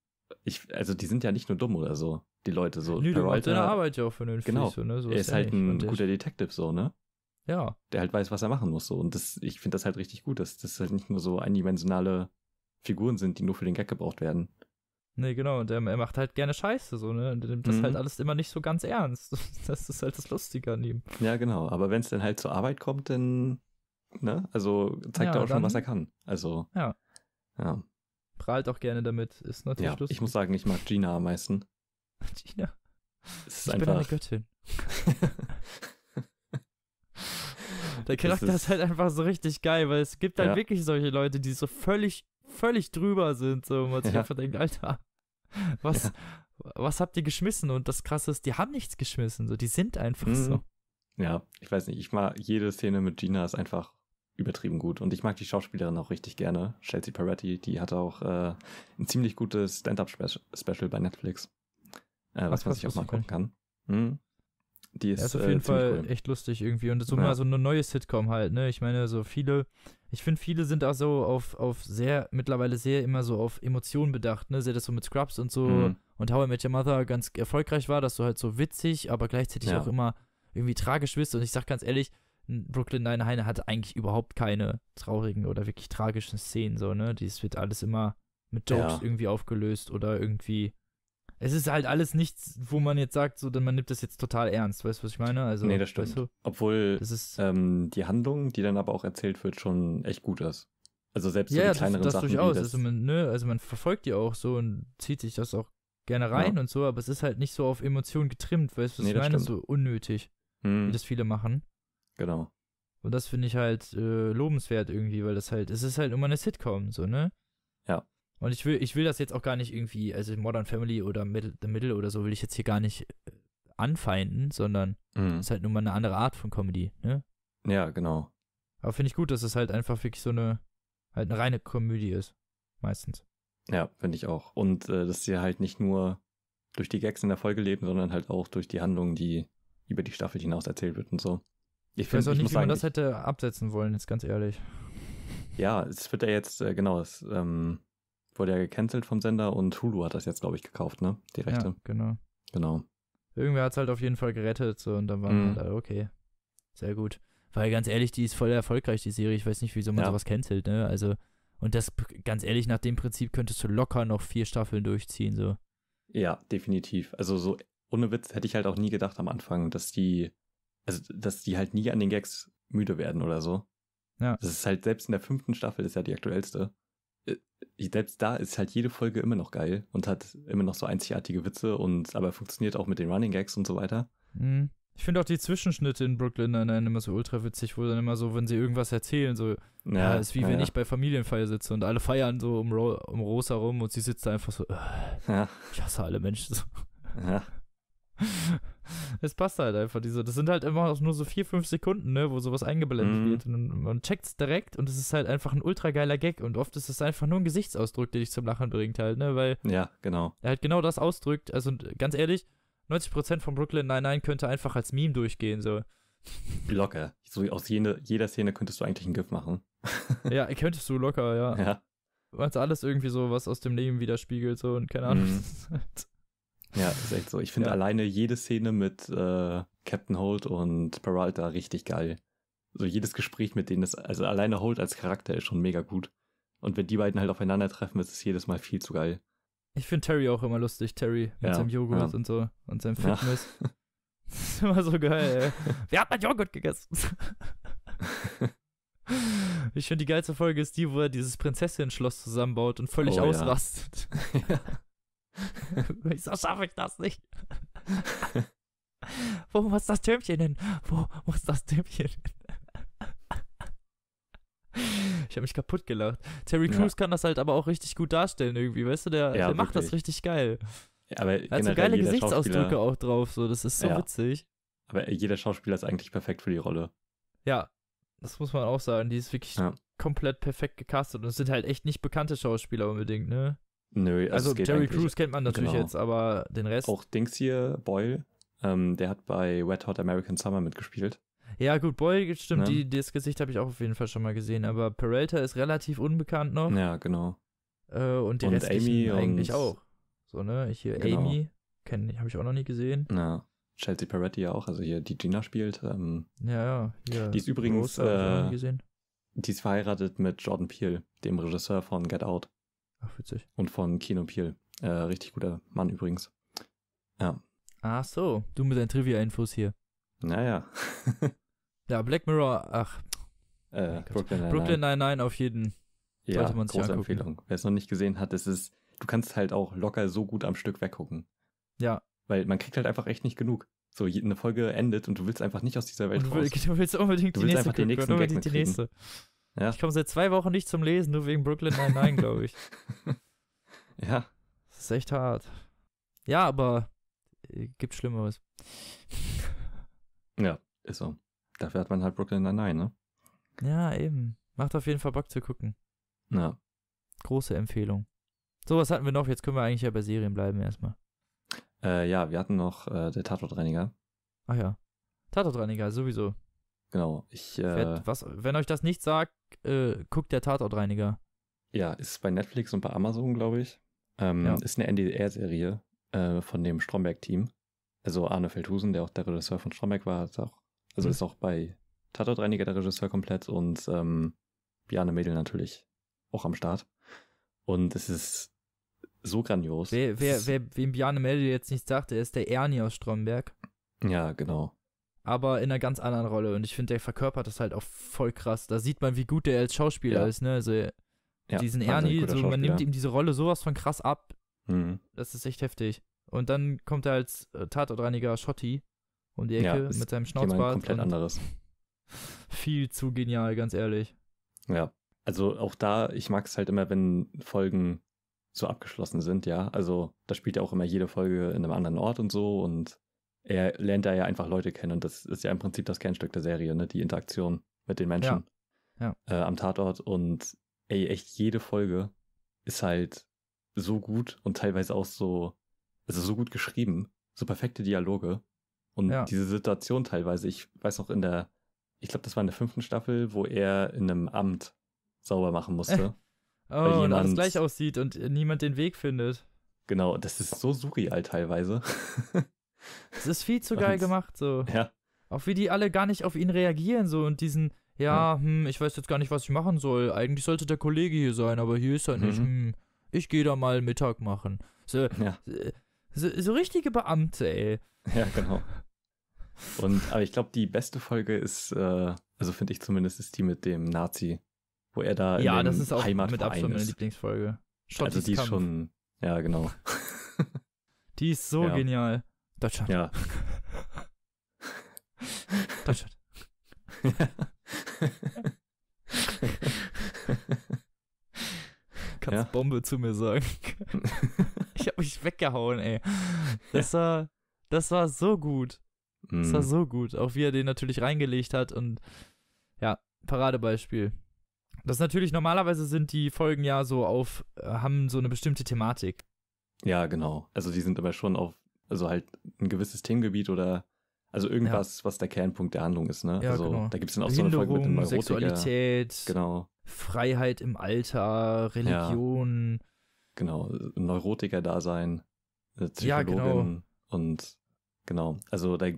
ich, also die sind ja nicht nur dumm oder so, die Leute so. Nö, Peralta, der Arbeit ja auch vernünftig. Genau. So, ne? so er ist, halt ein guter Detective, so, ne? Ja. Der halt weiß, was er machen muss, so. Und das, ich finde das halt richtig gut, dass das halt nicht nur so eindimensionale Figuren sind, die nur für den Gag gebraucht werden. Nee, genau, und er, er macht halt gerne Scheiße, so, ne? Und er nimmt das mhm. halt alles immer nicht so ganz ernst. Das ist halt das Lustige an ihm. Ja, genau, aber wenn es dann halt zur Arbeit kommt, dann, ne? Also zeigt ja, er auch dann, schon, was er kann. Also. Ja. Ja. Prahlt auch gerne damit, ist natürlich ja, lustig. Ich muss sagen, ich mag Gina am meisten. Gina. ist ich einfach... bin eine Göttin. Der Charakter ist, ist, halt einfach so richtig geil, weil es gibt halt ja. wirklich solche Leute, die so völlig völlig drüber sind, so, man sich ja. einfach denkt, Alter, was, ja. was habt ihr geschmissen? Und das Krasse ist, die haben nichts geschmissen, so, die sind einfach mhm. so. Ja, ich weiß nicht, ich mag jede Szene mit Gina ist einfach übertrieben gut. Und ich mag die Schauspielerin auch richtig gerne. Chelsea Peretti, die hatte auch äh, ein ziemlich gutes Stand-Up-Special bei Netflix. Äh, was, was, was, ich auch mal gucken kann. Hm? Die ist, ja, ist auf äh, jeden äh, Fall cool. echt lustig irgendwie. Und so ja. mal so eine neue Sitcom halt, ne? Ich meine, so viele, ich finde, viele sind auch so auf, auf sehr, mittlerweile sehr immer so auf Emotionen bedacht, ne? Sehr das so mit Scrubs und so mhm. und How I Met Your Mother ganz erfolgreich war, dass du halt so witzig, aber gleichzeitig ja. auch immer irgendwie tragisch bist. Und ich sag ganz ehrlich, Brooklyn nine Heine hat eigentlich überhaupt keine traurigen oder wirklich tragischen Szenen, so, ne? Dies wird alles immer mit Jokes irgendwie aufgelöst oder irgendwie es ist halt alles nichts, wo man jetzt sagt, so, man nimmt das jetzt total ernst. Weißt du, was ich meine? Also, nee, das stimmt. Weißt du, Obwohl das ist, ähm, die Handlung, die dann aber auch erzählt wird, schon echt gut ist. Also selbst ja, so die das, kleineren das Sachen. Durchaus. Das also, man, ne, also man verfolgt die auch so und zieht sich das auch gerne rein ja. und so, aber es ist halt nicht so auf Emotionen getrimmt, weißt du, was nee, ich meine? Stimmt. So unnötig, hm. wie das viele machen. Genau. Und das finde ich halt äh, lobenswert irgendwie, weil das halt, es ist halt immer eine Sitcom, so, ne? Ja. Und ich will, ich will das jetzt auch gar nicht irgendwie, also Modern Family oder Middle, The Middle oder so will ich jetzt hier gar nicht äh, anfeinden, sondern mhm. ist halt nur mal eine andere Art von Comedy, ne? Ja, genau. Aber finde ich gut, dass es halt einfach wirklich so eine, halt eine reine Komödie ist. Meistens. Ja, finde ich auch. Und äh, dass sie halt nicht nur durch die Gags in der Folge leben, sondern halt auch durch die Handlung, die über die Staffel hinaus erzählt wird und so. Ich, ich find, weiß auch nicht, wie man das hätte absetzen wollen, jetzt ganz ehrlich. Ja, es wird ja jetzt, äh, genau, es, ähm, wurde ja gecancelt vom Sender und Hulu hat das jetzt, glaube ich, gekauft, ne? Die Rechte. Ja, genau. Genau. Irgendwer hat es halt auf jeden Fall gerettet so, und dann waren mhm. wir da, okay, sehr gut. Weil ganz ehrlich, die ist voll erfolgreich, die Serie. Ich weiß nicht, wieso man ja. sowas cancelt, ne? Also, und das, ganz ehrlich, nach dem Prinzip könntest du locker noch vier Staffeln durchziehen, so. Ja, definitiv. Also, so ohne Witz hätte ich halt auch nie gedacht am Anfang, dass die, also, dass die halt nie an den Gags müde werden oder so. Ja. Das ist halt selbst in der fünften Staffel ist ja die aktuellste. Äh, selbst da ist halt jede Folge immer noch geil und hat immer noch so einzigartige Witze und aber funktioniert auch mit den Running Gags und so weiter. Mhm. Ich finde auch die Zwischenschnitte in Brooklyn dann immer so ultra witzig, wo dann immer so, wenn sie irgendwas erzählen, so, ja, ja ist wie ja, wenn ja. ich bei Familienfeier sitze und alle feiern so um, Ro um Rosa rum und sie sitzt da einfach so, äh, ich hasse alle Menschen. So. Ja es passt halt einfach diese. Das sind halt immer nur so vier, fünf Sekunden, ne, wo sowas eingeblendet mhm. wird. Und man es direkt und es ist halt einfach ein ultra geiler Gag. Und oft ist es einfach nur ein Gesichtsausdruck, der dich zum Lachen bringt, halt, ne? Weil ja, genau. er halt genau das ausdrückt. Also ganz ehrlich, 90% von Brooklyn Nine-Nine könnte einfach als Meme durchgehen, so. Locker. So aus jene, jeder Szene könntest du eigentlich einen GIF machen. ja, könntest du locker, ja. Ja. Weil es alles irgendwie so was aus dem Leben widerspiegelt, so und keine Ahnung. Mhm. Ja, ist echt so. Ich finde ja. alleine jede Szene mit äh, Captain Holt und Peralta richtig geil. So jedes Gespräch mit denen, ist, also alleine Holt als Charakter ist schon mega gut. Und wenn die beiden halt aufeinandertreffen, ist es jedes Mal viel zu geil. Ich finde Terry auch immer lustig, Terry mit ja, seinem Joghurt ja. und so und seinem Fitness. Ja. Das ist immer so geil, ey. Wer hat mein Joghurt gegessen? ich finde, die geilste Folge ist die, wo er dieses Prinzessin-Schloss zusammenbaut und völlig oh, ausrastet. Ja. Wieso schaffe ich das nicht? Wo muss das Türmchen hin? Wo muss das Türmchen hin? ich habe mich kaputt gelacht. Terry Crews kann das halt aber auch richtig gut darstellen irgendwie, weißt du? Der, ja, der macht das richtig geil. Ja, aber er hat so geile Gesichtsausdrücke auch drauf, so das ist so ja. witzig. Aber jeder Schauspieler ist eigentlich perfekt für die Rolle. Ja, das muss man auch sagen. Die ist wirklich komplett perfekt gecastet und es sind halt echt nicht bekannte Schauspieler unbedingt, ne? Nö, also, also Jerry Crews kennt man natürlich genau. jetzt, aber den Rest. Auch Dings hier, Boyle, ähm, der hat bei Wet Hot American Summer mitgespielt. Ja, gut, Boyle, stimmt, ne? die, das Gesicht habe ich auch auf jeden Fall schon mal gesehen, aber Peralta ist relativ unbekannt noch. Ja, genau. Äh, und die und Amy eigentlich und auch. So, ne? Hier genau. Amy, habe ich auch noch nie gesehen. Ja. Chelsea Peretti ja auch, also hier die Gina spielt. Ähm, ja, ja. Die ist übrigens. Rose, äh, die ist verheiratet mit Jordan Peele, dem Regisseur von Get Out. Ach, witzig. Und von Kino Peel. Äh, richtig guter Mann übrigens. Ja. Ach so, du mit deinen Trivia-Infos hier. Naja. ja, Black Mirror, ach. Äh, Brooklyn Nine-Nine. Brooklyn Nine-Nine auf jeden. Ja, sollte man sich große Empfehlung. Wer es noch nicht gesehen hat, es ist, du kannst halt auch locker so gut am Stück weggucken. Ja. Weil man kriegt halt einfach echt nicht genug. So, eine Folge endet und du willst einfach nicht aus dieser Welt und du raus. Willst, du willst unbedingt du die willst nächste einfach den nächsten Gag mitkriegen. Ja. Ich komme seit zwei Wochen nicht zum Lesen, nur wegen Brooklyn Nine-Nine, glaube ich. ja. Das ist echt hart. Ja, aber äh, gibt Schlimmeres. ja, ist so. Dafür hat man halt Brooklyn Nine-Nine, ne? Ja, eben. Macht auf jeden Fall Bock zu gucken. Ja. Große Empfehlung. So, was hatten wir noch? Jetzt können wir eigentlich ja bei Serien bleiben erstmal. Äh, ja, wir hatten noch äh, der Tatortreiniger. Ach ja. Tatortreiniger, sowieso. Genau. Ich, äh, was, wenn euch das nicht sagt, äh, guckt der Tatortreiniger. Ja, ist bei Netflix und bei Amazon, glaube ich. Ähm, ja. Ist eine NDR-Serie äh, von dem Stromberg-Team. Also Arne Feldhusen, der auch der Regisseur von Stromberg war, ist auch, also mhm. ist auch bei Tatortreiniger der Regisseur komplett und ähm, Bjarne Mädel natürlich auch am Start. Und es ist so grandios. Wer, wer, wer wem Bjarne Mädel jetzt nicht sagt, er ist der Ernie aus Stromberg. Ja, genau aber in einer ganz anderen Rolle. Und ich finde, der verkörpert das halt auch voll krass. Da sieht man, wie gut der als Schauspieler ja. ist, ne? Also ja, diesen Ernie, so, man nimmt ihm diese Rolle sowas von krass ab. Mhm. Das ist echt heftig. Und dann kommt er als äh, Tatortreiniger Schotti um die Ecke ja, mit seinem Schnauzbart. komplett anderes. Viel zu genial, ganz ehrlich. Ja, also auch da, ich mag es halt immer, wenn Folgen so abgeschlossen sind, ja. Also da spielt ja auch immer jede Folge in einem anderen Ort und so und er lernt da ja einfach Leute kennen und das ist ja im Prinzip das Kernstück der Serie, ne? Die Interaktion mit den Menschen ja. Ja. Äh, am Tatort und ey, echt jede Folge ist halt so gut und teilweise auch so, also so gut geschrieben, so perfekte Dialoge und ja. diese Situation teilweise. Ich weiß noch in der, ich glaube, das war in der fünften Staffel, wo er in einem Amt sauber machen musste. oh, weil und alles gleich aussieht und niemand den Weg findet. Genau, das ist so surreal teilweise. Es ist viel zu geil gemacht, so. Ja. Auch wie die alle gar nicht auf ihn reagieren, so und diesen, ja, ja. Hm, ich weiß jetzt gar nicht, was ich machen soll. Eigentlich sollte der Kollege hier sein, aber hier ist er mhm. nicht. Hm, ich gehe da mal Mittag machen. So, ja. so, so, richtige Beamte, ey. Ja, genau. Und, aber ich glaube, die beste Folge ist, äh, also finde ich zumindest, ist die mit dem Nazi, wo er da ja, in das ist auch mit absolut meine Lieblingsfolge. also die ist schon, ja, genau. die ist so ja. genial. Deutschland. Ja. Deutschland. Ja. Kannst ja. Bombe zu mir sagen. ich hab mich weggehauen, ey. Das war, das war so gut. Das war mhm. so gut. Auch wie er den natürlich reingelegt hat und ja, Paradebeispiel. Das natürlich normalerweise sind die Folgen ja so auf, äh, haben so eine bestimmte Thematik. Ja, genau. Also die sind aber schon auf also halt ein gewisses Themengebiet oder also irgendwas, ja. was der Kernpunkt der Handlung ist, ne? Ja, also genau. da gibt es dann auch so eine Folge mit dem Sexualität, genau. Freiheit im Alter, Religion. Ja. Genau, Neurotiker-Dasein, äh, Psychologin ja, genau. und genau, also da,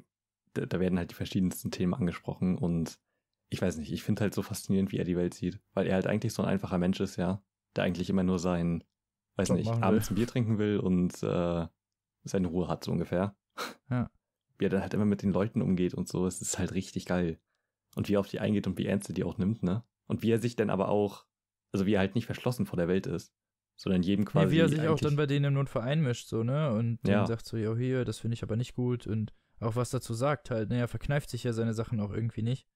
da werden halt die verschiedensten Themen angesprochen und ich weiß nicht, ich finde halt so faszinierend, wie er die Welt sieht, weil er halt eigentlich so ein einfacher Mensch ist, ja, der eigentlich immer nur sein, weiß Job nicht, abends ein Bier trinken will und äh, seine Ruhe hat, so ungefähr. Ja. Wie er dann halt immer mit den Leuten umgeht und so, es ist halt richtig geil. Und wie er auf die eingeht und wie ernst er die auch nimmt, ne? Und wie er sich dann aber auch, also wie er halt nicht verschlossen vor der Welt ist, sondern jedem quasi. Ja, wie er sich auch dann bei denen im Notfall einmischt, so, ne? Und ja. dann sagt so, ja, hier, das finde ich aber nicht gut und auch was dazu sagt halt, naja, ne? verkneift sich ja seine Sachen auch irgendwie nicht.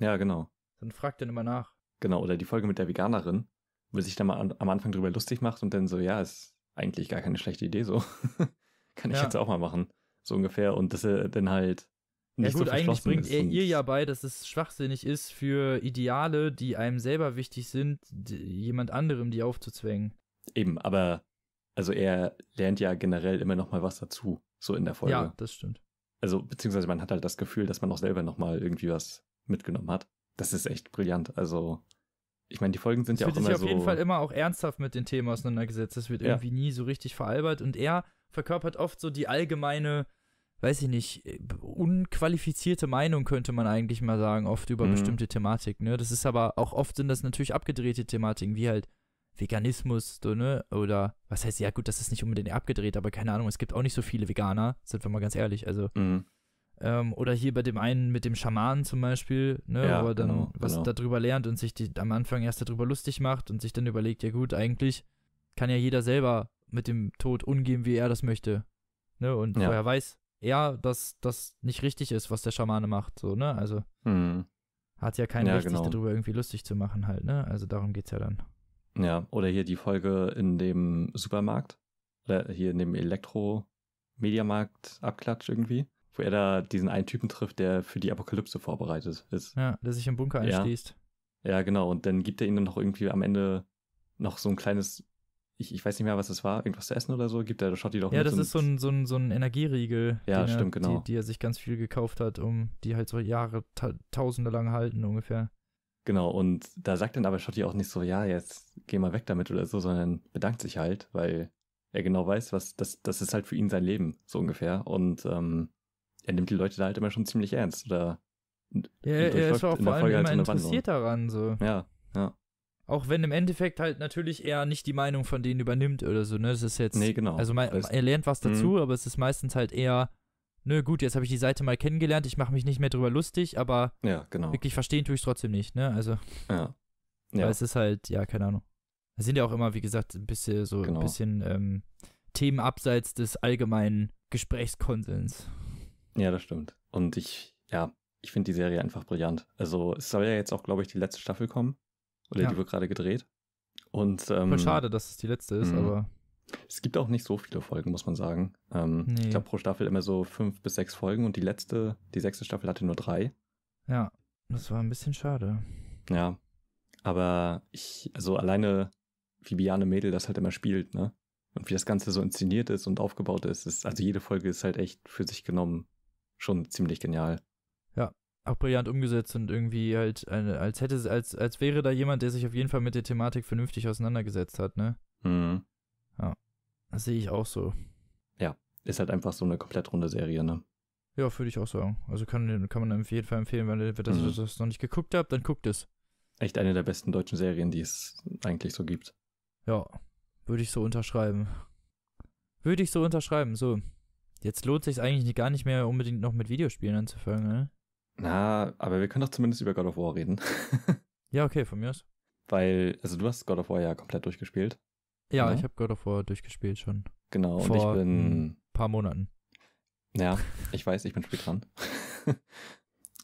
Ja, genau. Dann fragt er immer nach. Genau, oder die Folge mit der Veganerin, wo er sich dann mal an, am Anfang drüber lustig macht und dann so, ja, ist eigentlich gar keine schlechte Idee so. kann ich ja. jetzt auch mal machen. So ungefähr. Und dass er dann halt nicht ja, gut, so eigentlich bringt er ihr ja bei, dass es schwachsinnig ist, für Ideale, die einem selber wichtig sind, jemand anderem die aufzuzwängen. Eben, aber also er lernt ja generell immer noch mal was dazu, so in der Folge. Ja, das stimmt. Also beziehungsweise man hat halt das Gefühl, dass man auch selber noch mal irgendwie was mitgenommen hat. Das ist echt brillant. Also ich meine, die Folgen sind das ja auch immer so. Es wird sich auf jeden Fall immer auch ernsthaft mit den Themen auseinandergesetzt. Das wird ja. irgendwie nie so richtig veralbert und er verkörpert oft so die allgemeine, weiß ich nicht, äh, unqualifizierte Meinung, könnte man eigentlich mal sagen, oft über mhm. bestimmte Thematiken. Ne? Das ist aber auch oft sind das natürlich abgedrehte Thematiken, wie halt Veganismus, so, ne? Oder was heißt, ja gut, das ist nicht unbedingt abgedreht, aber keine Ahnung, es gibt auch nicht so viele Veganer, sind wir mal ganz ehrlich. Also. Mhm. Ähm, oder hier bei dem einen mit dem Schamanen zum Beispiel, ne, ja, aber dann genau, was genau. darüber lernt und sich die, am Anfang erst darüber lustig macht und sich dann überlegt, ja gut, eigentlich kann ja jeder selber mit dem Tod umgehen, wie er das möchte. Ne? Und ja. vorher weiß er, dass das nicht richtig ist, was der Schamane macht. So, ne? Also hm. hat ja kein ja, Recht, genau. sich darüber irgendwie lustig zu machen halt, ne? Also darum geht's ja dann. Ja, oder hier die Folge in dem Supermarkt. Oder hier in dem Elektro-Mediamarkt-Abklatsch irgendwie wo er da diesen einen Typen trifft, der für die Apokalypse vorbereitet ist. Ja, der sich im Bunker einschließt. Ja, ja genau. Und dann gibt er ihm dann noch irgendwie am Ende noch so ein kleines ich, ich weiß nicht mehr, was das war, irgendwas zu essen oder so, gibt der Schotti doch Ja, das so ist so ein, so, ein, so ein Energieriegel, ja, stimmt, er, genau. die, die er sich ganz viel gekauft hat, um die halt so Jahre, ta tausende lang halten ungefähr. Genau, und da sagt dann aber Schotti auch nicht so, ja, jetzt geh mal weg damit oder so, sondern bedankt sich halt, weil er genau weiß, was das, das ist halt für ihn sein Leben, so ungefähr. Und ähm, er nimmt die Leute da halt immer schon ziemlich ernst. Oder ja, er ist auch vor allem halt immer halt so interessiert Wandlung. daran. So. Ja, ja. Auch wenn im Endeffekt halt natürlich er nicht die Meinung von denen übernimmt oder so, ne? Das ist jetzt. Nee, genau. Also mein, er lernt was dazu, mhm. aber es ist meistens halt eher, nö, ne, gut, jetzt habe ich die Seite mal kennengelernt, ich mache mich nicht mehr drüber lustig, aber ja, genau. wirklich verstehen tue ich es trotzdem nicht, ne? Also. Ja. ja. Aber es ist halt, ja, keine Ahnung. Es sind ja auch immer, wie gesagt, ein bisschen so genau. ein bisschen ähm, Themen abseits des allgemeinen Gesprächskonsens. Ja, das stimmt. Und ich, ja, ich finde die Serie einfach brillant. Also es soll ja jetzt auch, glaube ich, die letzte Staffel kommen. Oder ja. die wird gerade gedreht. Und, ähm, Voll schade, dass es die letzte ist, mhm. aber. Es gibt auch nicht so viele Folgen, muss man sagen. Ähm, nee. Ich glaube, pro Staffel immer so fünf bis sechs Folgen und die letzte, die sechste Staffel hatte nur drei. Ja, das war ein bisschen schade. Ja. Aber ich, also alleine, wie Biane Mädel das halt immer spielt, ne? Und wie das Ganze so inszeniert ist und aufgebaut ist, ist, also jede Folge ist halt echt für sich genommen schon ziemlich genial auch brillant umgesetzt und irgendwie halt, als hätte als, als wäre da jemand, der sich auf jeden Fall mit der Thematik vernünftig auseinandergesetzt hat, ne? Mhm. Ja. Das sehe ich auch so. Ja, ist halt einfach so eine komplett runde Serie, ne? Ja, würde ich auch sagen. Also kann, kann man auf jeden Fall empfehlen, wenn ihr das, mhm. das noch nicht geguckt habt, dann guckt es. Echt eine der besten deutschen Serien, die es eigentlich so gibt. Ja, würde ich so unterschreiben. Würde ich so unterschreiben, so. Jetzt lohnt sich eigentlich gar nicht mehr unbedingt noch mit Videospielen anzufangen, ne? Na, aber wir können doch zumindest über God of War reden. ja, okay, von mir aus. Weil, also du hast God of War ja komplett durchgespielt. Ja, genau? ich habe God of War durchgespielt schon. Genau, Vor und ich bin. Ein paar Monaten. Ja, ich weiß, ich bin spät dran.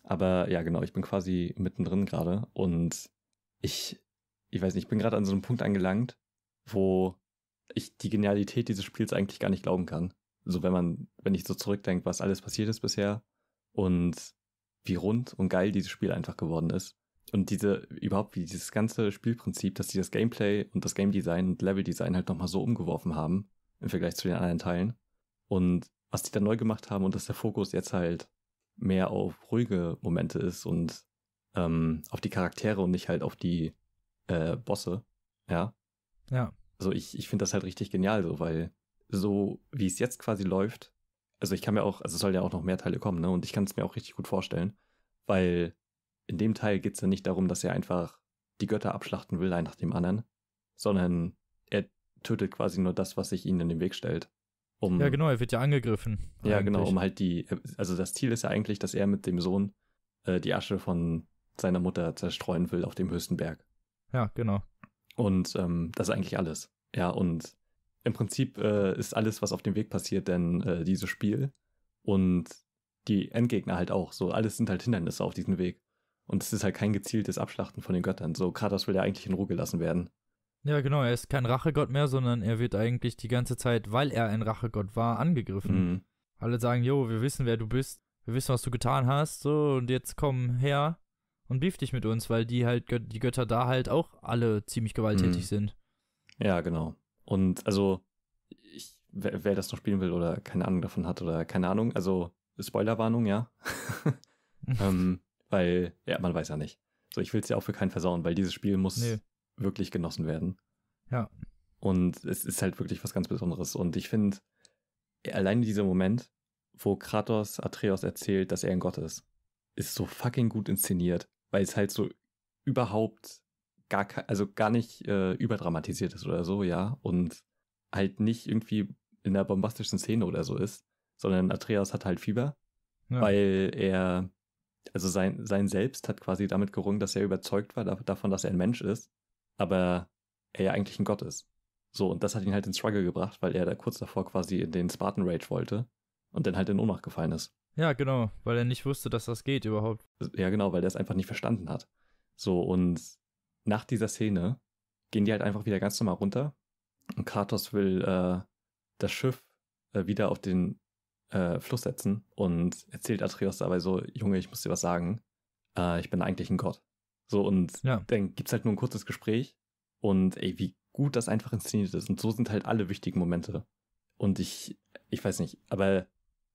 aber ja, genau, ich bin quasi mittendrin gerade und ich, ich weiß nicht, ich bin gerade an so einem Punkt angelangt, wo ich die Genialität dieses Spiels eigentlich gar nicht glauben kann. So, wenn man, wenn ich so zurückdenke, was alles passiert ist bisher und wie rund und geil dieses Spiel einfach geworden ist. Und diese, überhaupt wie dieses ganze Spielprinzip, dass die das Gameplay und das Game Design und Level Design halt nochmal so umgeworfen haben im Vergleich zu den anderen Teilen. Und was die dann neu gemacht haben und dass der Fokus jetzt halt mehr auf ruhige Momente ist und ähm, auf die Charaktere und nicht halt auf die äh, Bosse. Ja. Ja. Also ich, ich finde das halt richtig genial so, weil so wie es jetzt quasi läuft, also ich kann mir auch, also es soll ja auch noch mehr Teile kommen, ne? Und ich kann es mir auch richtig gut vorstellen, weil in dem Teil geht es ja nicht darum, dass er einfach die Götter abschlachten will, ein nach dem anderen, sondern er tötet quasi nur das, was sich ihnen in den Weg stellt. Um, ja, genau, er wird ja angegriffen. Ja, genau, eigentlich. genau, um halt die, also das Ziel ist ja eigentlich, dass er mit dem Sohn äh, die Asche von seiner Mutter zerstreuen will auf dem höchsten Berg. Ja, genau. Und ähm, das ist eigentlich alles. Ja, und im Prinzip äh, ist alles, was auf dem Weg passiert, denn äh, dieses Spiel und die Endgegner halt auch. So, alles sind halt Hindernisse auf diesem Weg. Und es ist halt kein gezieltes Abschlachten von den Göttern. So, Kratos will ja eigentlich in Ruhe gelassen werden. Ja, genau, er ist kein Rachegott mehr, sondern er wird eigentlich die ganze Zeit, weil er ein Rachegott war, angegriffen. Mhm. Alle sagen, jo, wir wissen, wer du bist, wir wissen, was du getan hast, so, und jetzt komm her und beef dich mit uns, weil die halt, die Götter da halt auch alle ziemlich gewalttätig mhm. sind. Ja, genau. Und also, ich, wer, wer das noch spielen will oder keine Ahnung davon hat oder keine Ahnung, also Spoilerwarnung, ja. ähm, weil, ja, man weiß ja nicht. So, ich will es ja auch für keinen versauen, weil dieses Spiel muss nee. wirklich genossen werden. Ja. Und es ist halt wirklich was ganz Besonderes. Und ich finde, allein dieser Moment, wo Kratos Atreus erzählt, dass er ein Gott ist, ist so fucking gut inszeniert, weil es halt so überhaupt gar, also gar nicht äh, überdramatisiert ist oder so, ja. Und halt nicht irgendwie in der bombastischen Szene oder so ist, sondern Atreus hat halt Fieber, ja. weil er, also sein, sein Selbst hat quasi damit gerungen, dass er überzeugt war da, davon, dass er ein Mensch ist, aber er ja eigentlich ein Gott ist. So, und das hat ihn halt in Struggle gebracht, weil er da kurz davor quasi in den Spartan Rage wollte und dann halt in Ohnmacht gefallen ist. Ja, genau, weil er nicht wusste, dass das geht überhaupt. Ja, genau, weil er es einfach nicht verstanden hat. So, und nach dieser Szene gehen die halt einfach wieder ganz normal runter und Kratos will äh, das Schiff äh, wieder auf den äh, Fluss setzen und erzählt Atreus dabei so, Junge, ich muss dir was sagen, äh, ich bin eigentlich ein Gott. So und ja. dann gibt's halt nur ein kurzes Gespräch und ey, wie gut das einfach inszeniert ist und so sind halt alle wichtigen Momente. Und ich, ich weiß nicht, aber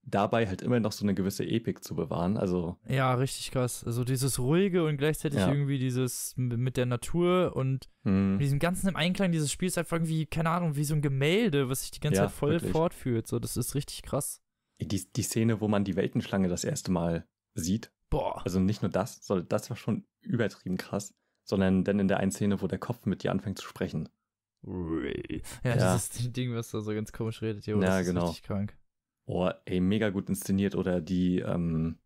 dabei halt immer noch so eine gewisse Epik zu bewahren. Also ja, richtig krass. Also dieses ruhige und gleichzeitig ja. irgendwie dieses mit der Natur und mhm. diesem ganzen im Einklang dieses Spiels einfach irgendwie keine Ahnung wie so ein Gemälde, was sich die ganze ja, Zeit voll wirklich. fortführt. So, das ist richtig krass. Die, die Szene, wo man die Weltenschlange das erste Mal sieht. Boah. Also nicht nur das, sondern das war schon übertrieben krass, sondern dann in der einen Szene, wo der Kopf mit dir anfängt zu sprechen. Ja, ja. das ist das Ding, was da so ganz komisch redet. Jo, ja, das ist genau. richtig krank oh, ey, mega gut inszeniert. Oder die, ähm,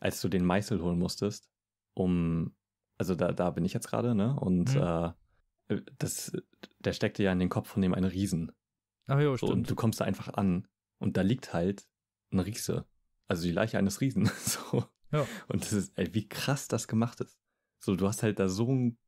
als du den Meißel holen musstest, um, also da, da bin ich jetzt gerade, ne? Und mhm. äh, äh das, der steckte ja in den Kopf von dem einen Riesen. Ach ja, so, stimmt. Und du kommst da einfach an und da liegt halt ein Riese. Also die Leiche eines Riesen. so. Ja. Und das ist, ey, wie krass das gemacht ist. So, du hast halt da so ein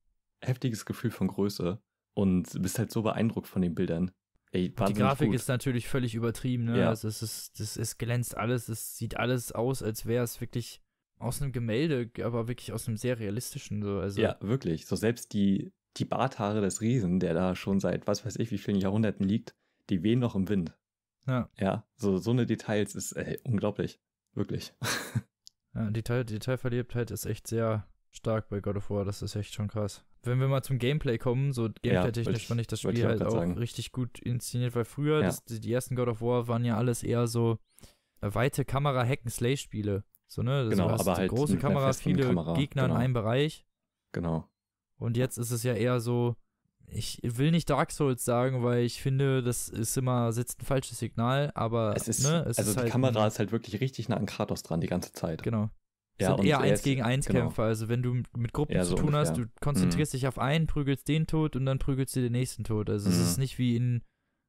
heftiges Gefühl von Größe und bist halt so beeindruckt von den Bildern. Ey, die Grafik gut. ist natürlich völlig übertrieben, ne? Ja. Also es ist, das, es glänzt alles, es sieht alles aus, als wäre es wirklich aus einem Gemälde, aber wirklich aus einem sehr realistischen. So. Also, ja, wirklich. So selbst die, die Barthaare des Riesen, der da schon seit was weiß ich wie vielen Jahrhunderten liegt, die wehen noch im Wind. Ja. Ja, so, so eine Details ist ey, unglaublich. Wirklich. Ja, Detail, Detailverliebtheit ist echt sehr stark bei God of War. Das ist echt schon krass wenn wir mal zum Gameplay kommen, so gameplay-technisch ja, fand ich das Spiel ich halt auch sagen. richtig gut inszeniert, weil früher, ja. das, die, ersten God of War waren ja alles eher so äh, weite kamera hacken slay spiele So, ne? Das also genau, aber halt große Kamera, viele Kamera. Gegner genau. in einem Bereich. Genau. Und jetzt ist es ja eher so, ich will nicht Dark Souls sagen, weil ich finde, das ist immer setzt ein falsches Signal, aber es ist, ne, es also ist die halt Kamera ist halt wirklich richtig nah an Kratos dran die ganze Zeit. Genau. Ja, sind eher eins gegen eins genau. Kämpfe. Also wenn du mit Gruppen ja, zu so tun ungefähr. hast, du konzentrierst mhm. dich auf einen, prügelst den tot und dann prügelst du den nächsten tot. Also mhm. es ist nicht wie in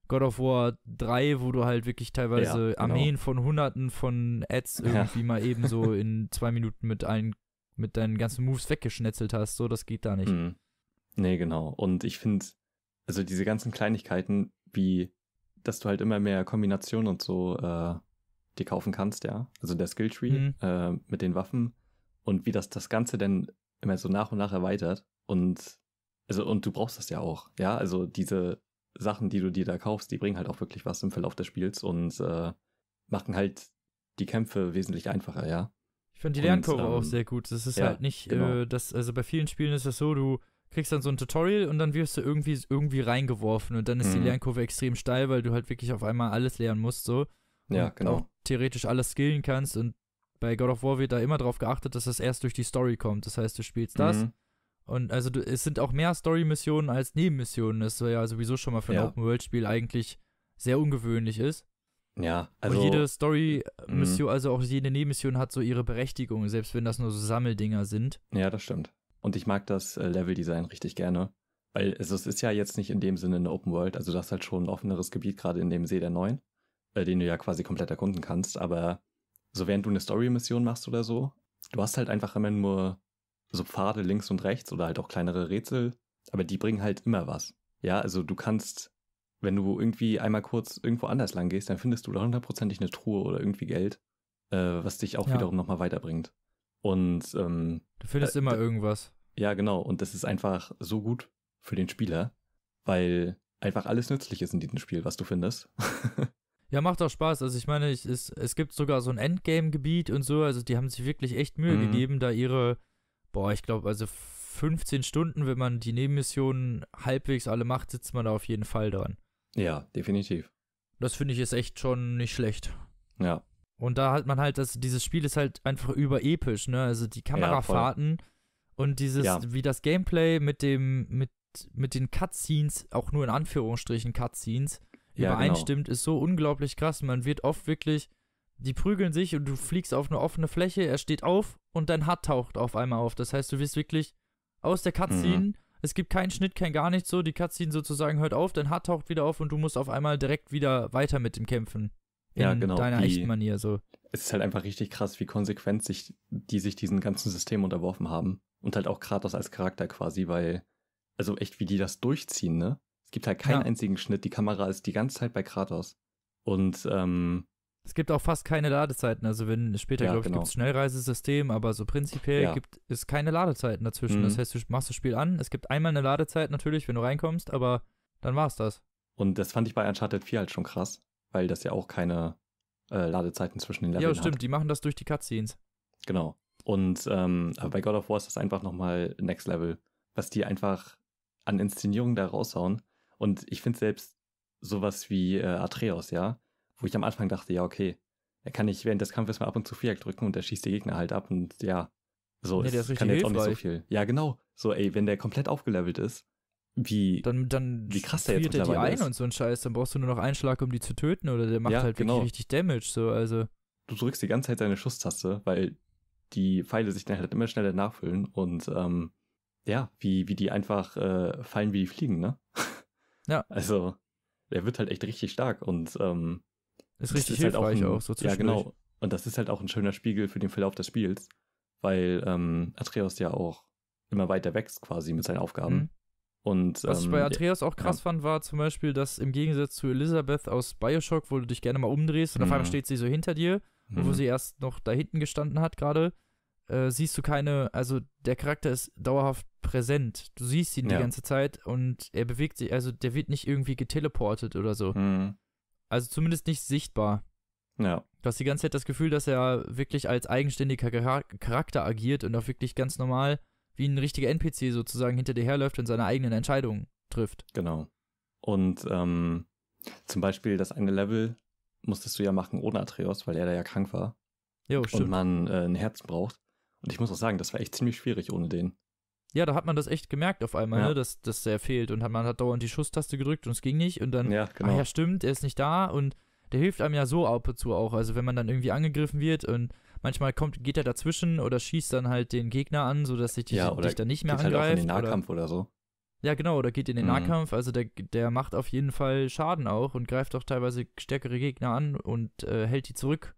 God of War 3, wo du halt wirklich teilweise ja, genau. Armeen von hunderten von Ads irgendwie ja. mal eben so in zwei Minuten mit allen, mit deinen ganzen Moves weggeschnetzelt hast. So, das geht da nicht. Mhm. Nee, genau. Und ich finde, also diese ganzen Kleinigkeiten, wie dass du halt immer mehr Kombinationen und so äh, dir kaufen kannst, ja. Also der Skilltree mhm. äh, mit den Waffen und wie das das Ganze denn immer so nach und nach erweitert und also und du brauchst das ja auch, ja. Also diese Sachen, die du dir da kaufst, die bringen halt auch wirklich was im Verlauf des Spiels und äh, machen halt die Kämpfe wesentlich einfacher, ja. Ich finde die Lernkurve ähm, auch sehr gut. Das ist ja, halt nicht, äh, genau. äh, das, also bei vielen Spielen ist das so, du kriegst dann so ein Tutorial und dann wirst du irgendwie irgendwie reingeworfen und dann ist mhm. die Lernkurve extrem steil, weil du halt wirklich auf einmal alles lernen musst so. Ja, genau. theoretisch alles skillen kannst und bei God of War wird da immer darauf geachtet, dass das erst durch die Story kommt. Das heißt, du spielst das mhm. und also du, es sind auch mehr Story-Missionen als Nebenmissionen. Das war ja sowieso schon mal für ein ja. Open-World-Spiel eigentlich sehr ungewöhnlich ist. Ja, also. Und jede Story-Mission, mhm. also auch jede Nebenmission hat so ihre Berechtigung, selbst wenn das nur so Sammeldinger sind. Ja, das stimmt. Und ich mag das äh, Level-Design richtig gerne. Weil es ist ja jetzt nicht in dem Sinne eine Open World, also das ist halt schon ein offeneres Gebiet, gerade in dem See der Neuen. Äh, den du ja quasi komplett erkunden kannst, aber so während du eine Story-Mission machst oder so, du hast halt einfach immer nur so Pfade links und rechts oder halt auch kleinere Rätsel, aber die bringen halt immer was. Ja, also du kannst, wenn du irgendwie einmal kurz irgendwo anders lang gehst, dann findest du da hundertprozentig eine Truhe oder irgendwie Geld, äh, was dich auch ja. wiederum nochmal weiterbringt. Und ähm, du findest äh, immer irgendwas. Ja, genau. Und das ist einfach so gut für den Spieler, weil einfach alles nützlich ist in diesem Spiel, was du findest. Ja, macht auch Spaß. Also ich meine, ich, es, es gibt sogar so ein Endgame-Gebiet und so. Also die haben sich wirklich echt Mühe mhm. gegeben, da ihre, boah, ich glaube, also 15 Stunden, wenn man die Nebenmissionen halbwegs alle macht, sitzt man da auf jeden Fall dran. Ja, definitiv. Das finde ich ist echt schon nicht schlecht. Ja. Und da hat man halt, dass dieses Spiel ist halt einfach überepisch, ne? Also die Kamerafahrten ja, und dieses, ja. wie das Gameplay mit dem, mit, mit den Cutscenes, auch nur in Anführungsstrichen Cutscenes, ja, genau. übereinstimmt, genau. ist so unglaublich krass. Man wird oft wirklich, die prügeln sich und du fliegst auf eine offene Fläche, er steht auf und dein Hart taucht auf einmal auf. Das heißt, du wirst wirklich aus der Cutscene, mhm. es gibt keinen Schnitt, kein gar nichts so, die Cutscene sozusagen hört auf, dein Hart taucht wieder auf und du musst auf einmal direkt wieder weiter mit dem kämpfen. In ja, genau. deiner die, echten Manier so. Es ist halt einfach richtig krass, wie konsequent sich die sich diesem ganzen System unterworfen haben. Und halt auch Kratos als Charakter quasi, weil, also echt, wie die das durchziehen, ne? Es gibt halt keinen ja. einzigen Schnitt. Die Kamera ist die ganze Zeit bei Kratos. Und ähm, es gibt auch fast keine Ladezeiten. Also wenn später, ja, glaube ich, genau. gibt es Schnellreisesystem, aber so prinzipiell ja. gibt es keine Ladezeiten dazwischen. Mhm. Das heißt, du machst das Spiel an, es gibt einmal eine Ladezeit natürlich, wenn du reinkommst, aber dann war es das. Und das fand ich bei Uncharted 4 halt schon krass, weil das ja auch keine äh, Ladezeiten zwischen den Leveln hat. Ja, stimmt, hat. die machen das durch die Cutscenes. Genau. Und ähm, aber bei God of War ist das einfach nochmal Next Level, was die einfach an Inszenierung da raushauen. Und ich finde selbst sowas wie äh, Atreus, ja, wo ich am Anfang dachte, ja, okay, er kann nicht während des Kampfes mal ab und zu Viereck drücken und er schießt die Gegner halt ab und ja, so, ja, es kann jetzt auch nicht so viel. Ja, genau. So, ey, wenn der komplett aufgelevelt ist, wie, dann, dann wie krass der jetzt mittlerweile er die ein ist. und so ein Scheiß, dann brauchst du nur noch einen Schlag, um die zu töten oder der macht ja, halt genau. wirklich richtig Damage, so, also. Du drückst die ganze Zeit seine Schusstaste, weil die Pfeile sich dann halt immer schneller nachfüllen und, ähm, ja, wie, wie die einfach äh, fallen, wie die fliegen, ne? Ja. Also, er wird halt echt richtig stark und ähm, ist richtig ist hilfreich halt auch, ein, auch so Ja, genau. Und das ist halt auch ein schöner Spiegel für den Verlauf des Spiels, weil ähm, Atreus ja auch immer weiter wächst quasi mit seinen Aufgaben. Mhm. Und, Was ich bei ähm, Atreus ähm, auch krass ja. fand, war zum Beispiel, dass im Gegensatz zu Elizabeth aus Bioshock, wo du dich gerne mal umdrehst und mhm. auf einmal mhm. steht sie so hinter dir, mhm. wo sie erst noch da hinten gestanden hat gerade, äh, siehst du keine, also der Charakter ist dauerhaft präsent. Du siehst ihn ja. die ganze Zeit und er bewegt sich, also der wird nicht irgendwie geteleportet oder so. Mhm. Also zumindest nicht sichtbar. Ja. Du hast die ganze Zeit das Gefühl, dass er wirklich als eigenständiger Charakter agiert und auch wirklich ganz normal wie ein richtiger NPC sozusagen hinter dir herläuft und seine eigenen Entscheidungen trifft. Genau. Und ähm, zum Beispiel das eine Level musstest du ja machen ohne Atreus, weil er da ja krank war. Jo, stimmt. Und man äh, ein Herz braucht. Und ich muss auch sagen, das war echt ziemlich schwierig ohne den. Ja, da hat man das echt gemerkt auf einmal, ja. ne, dass, dass der fehlt. Und hat, man hat dauernd die Schusstaste gedrückt und es ging nicht. Und dann, ja, ah genau. ah ja, stimmt, er ist nicht da. Und der hilft einem ja so ab und zu auch. Also wenn man dann irgendwie angegriffen wird und manchmal kommt, geht er dazwischen oder schießt dann halt den Gegner an, sodass sich dich, ja, dich dann nicht mehr geht angreift. Halt auch in den Nahkampf oder, oder so. Ja, genau, oder geht in den mhm. Nahkampf. Also der, der macht auf jeden Fall Schaden auch und greift auch teilweise stärkere Gegner an und äh, hält die zurück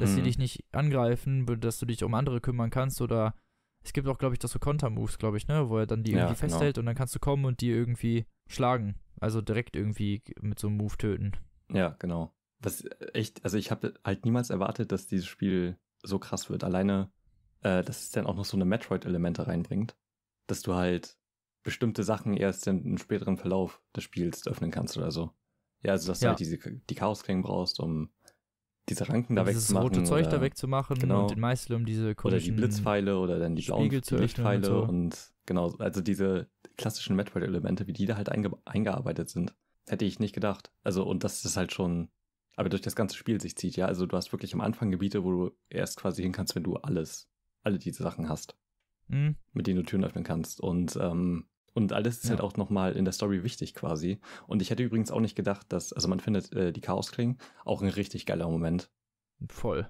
dass mhm. sie dich nicht angreifen, dass du dich um andere kümmern kannst oder es gibt auch, glaube ich, das so Kontermoves, glaube ich, ne, wo er dann die irgendwie genau. festhält genau. und dann kannst du kommen und die irgendwie schlagen. Also direkt irgendwie mit so einem Move töten. Ja, genau. Was echt, also ich habe halt niemals erwartet, dass dieses Spiel so krass wird. Alleine, äh, dass es dann auch noch so eine Metroid-Elemente reinbringt, dass du halt bestimmte Sachen erst in einem späteren Verlauf des Spiels öffnen kannst oder so. Ja, also dass ja. du halt diese, die Chaosklingen brauchst, um diese Ranken da dieses wegzumachen. Das rote Zeug da wegzumachen genau. und den Meißel um diese Oder die Blitzpfeile oder dann die blauen die Lichtpfeile und, so. und, genau, also diese klassischen Metroid-Elemente, wie die da halt einge eingearbeitet sind. Hätte ich nicht gedacht. Also, und das ist halt schon, aber durch das ganze Spiel sich zieht, ja. Also du hast wirklich am Anfang Gebiete, wo du erst quasi hin kannst, wenn du alles, alle diese Sachen hast. Mhm. Mit denen du Türen öffnen kannst. Und ähm, und alles ist halt ja. halt auch nochmal in der Story wichtig quasi. Und ich hätte übrigens auch nicht gedacht, dass, also man findet äh, die Chaosklingen auch ein richtig geiler Moment. Voll.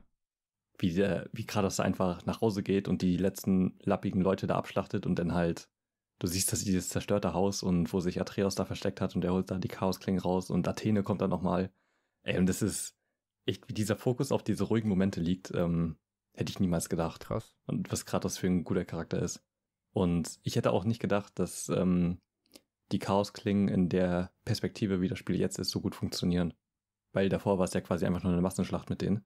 Wie, der, wie Kratos einfach nach Hause geht und die letzten lappigen Leute da abschlachtet und dann halt, du siehst das dieses zerstörte Haus und wo sich Atreus da versteckt hat und er holt da die Chaos Chaosklingen raus und Athene kommt dann nochmal. Ey, und das ist echt, wie dieser Fokus auf diese ruhigen Momente liegt, ähm, hätte ich niemals gedacht. Krass. Und was Kratos für ein guter Charakter ist. Und ich hätte auch nicht gedacht, dass ähm, die Chaos-Klingen in der Perspektive, wie das Spiel jetzt ist, so gut funktionieren. Weil davor war es ja quasi einfach nur eine Massenschlacht mit denen.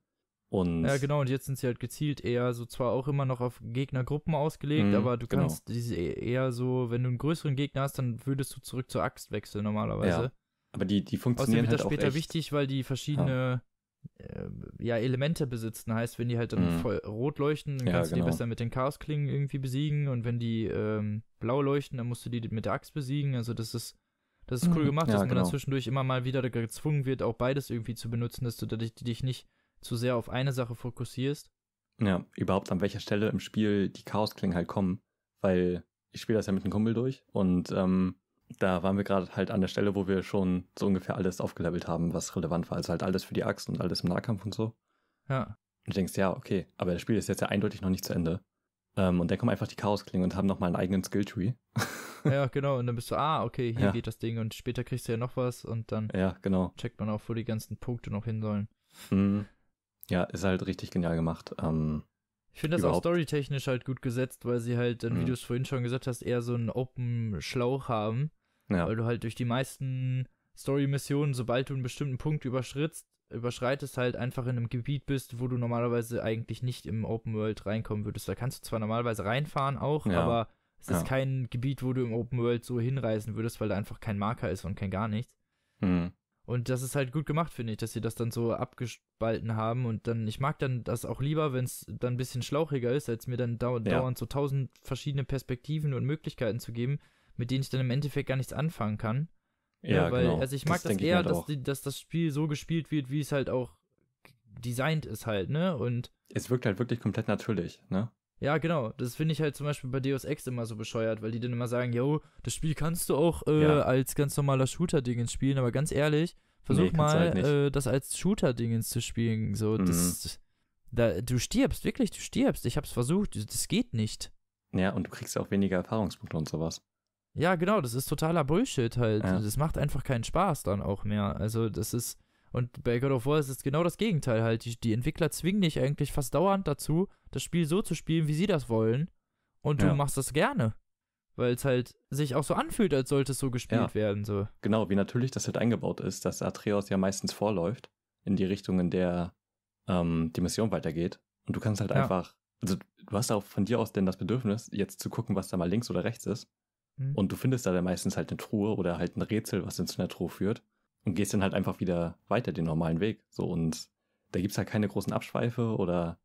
Und ja, genau, und jetzt sind sie halt gezielt eher so zwar auch immer noch auf Gegnergruppen ausgelegt, mhm, aber du genau. kannst diese eher so, wenn du einen größeren Gegner hast, dann würdest du zurück zur Axt wechseln normalerweise. Ja, aber die, die funktionieren Außerdem wird halt das später echt. wichtig, weil die verschiedene ja äh, ja, Elemente besitzen. Heißt, wenn die halt dann mhm. voll rot leuchten, dann ja, kannst du die genau. besser mit den Chaosklingen irgendwie besiegen. Und wenn die ähm, blau leuchten, dann musst du die mit der Axt besiegen. Also das ist, das ist mhm. cool gemacht, ja, dass man genau. dann zwischendurch immer mal wieder gezwungen wird, auch beides irgendwie zu benutzen, dass du dich, dich nicht zu sehr auf eine Sache fokussierst. Ja, überhaupt an welcher Stelle im Spiel die Chaosklingen halt kommen. Weil ich spiele das ja mit einem Kumpel durch und ähm, da waren wir gerade halt an der Stelle, wo wir schon so ungefähr alles aufgelevelt haben, was relevant war. Also halt alles für die Axt und alles im Nahkampf und so. Ja. Und du denkst, ja, okay, aber das Spiel ist jetzt ja eindeutig noch nicht zu Ende. Ähm, und dann kommen einfach die chaos Chaosklingen und haben nochmal einen eigenen Skill-Tree. ja, genau. Und dann bist du, ah, okay, hier ja. geht das Ding und später kriegst du ja noch was und dann ja, genau. checkt man auch, wo die ganzen Punkte noch hin sollen. Mhm. Ja, ist halt richtig genial gemacht. Ähm, ich finde das überhaupt. auch storytechnisch halt gut gesetzt, weil sie halt, mhm. wie du es vorhin schon gesagt hast, eher so einen Open Schlauch haben. Ja. Weil du halt durch die meisten Story-Missionen, sobald du einen bestimmten Punkt überschrittst, überschreitest, halt einfach in einem Gebiet bist, wo du normalerweise eigentlich nicht im Open World reinkommen würdest. Da kannst du zwar normalerweise reinfahren auch, ja. aber es ist ja. kein Gebiet, wo du im Open World so hinreisen würdest, weil da einfach kein Marker ist und kein gar nichts. Mhm. Und das ist halt gut gemacht, finde ich, dass sie das dann so abgespalten haben. Und dann, ich mag dann das auch lieber, wenn es dann ein bisschen schlauchiger ist, als mir dann dau ja. dauernd so tausend verschiedene Perspektiven und Möglichkeiten zu geben, mit denen ich dann im Endeffekt gar nichts anfangen kann. Ja, ne, ja weil, genau. Also ich mag das, das eher, halt dass, die, dass das Spiel so gespielt wird, wie es halt auch designt ist halt, ne? Und es wirkt halt wirklich komplett natürlich, ne? Ja, genau. Das finde ich halt zum Beispiel bei Deus Ex immer so bescheuert, weil die dann immer sagen, yo, das Spiel kannst du auch äh, ja. als ganz normaler Shooter-Dingens spielen, aber ganz ehrlich, versuch nee, halt mal, halt äh, das als Shooter-Dingens zu spielen. So, mhm. das, da, du stirbst, wirklich, du stirbst. Ich hab's versucht, das geht nicht. Ja, und du kriegst auch weniger Erfahrungspunkte und sowas. Ja, genau, das ist totaler Bullshit halt. Ja. Das macht einfach keinen Spaß dann auch mehr. Also, das ist. Und bei God of War ist es genau das Gegenteil halt. Die, die Entwickler zwingen dich eigentlich fast dauernd dazu, das Spiel so zu spielen, wie sie das wollen. Und du machst das gerne. Weil es halt sich auch so anfühlt, als sollte es so gespielt ja. werden. So. Genau, wie natürlich das halt eingebaut ist, dass Atreus ja meistens vorläuft, in die Richtung, in der ähm, die Mission weitergeht. Und du kannst halt einfach also du hast auch von dir aus denn das Bedürfnis, jetzt zu gucken, was da mal links oder rechts ist. Mhm. Und du findest da dann meistens halt eine Truhe oder halt ein Rätsel, was dann zu einer Truhe führt. Und gehst dann halt einfach wieder weiter den normalen Weg. So, und da gibt's halt keine großen Abschweife oder,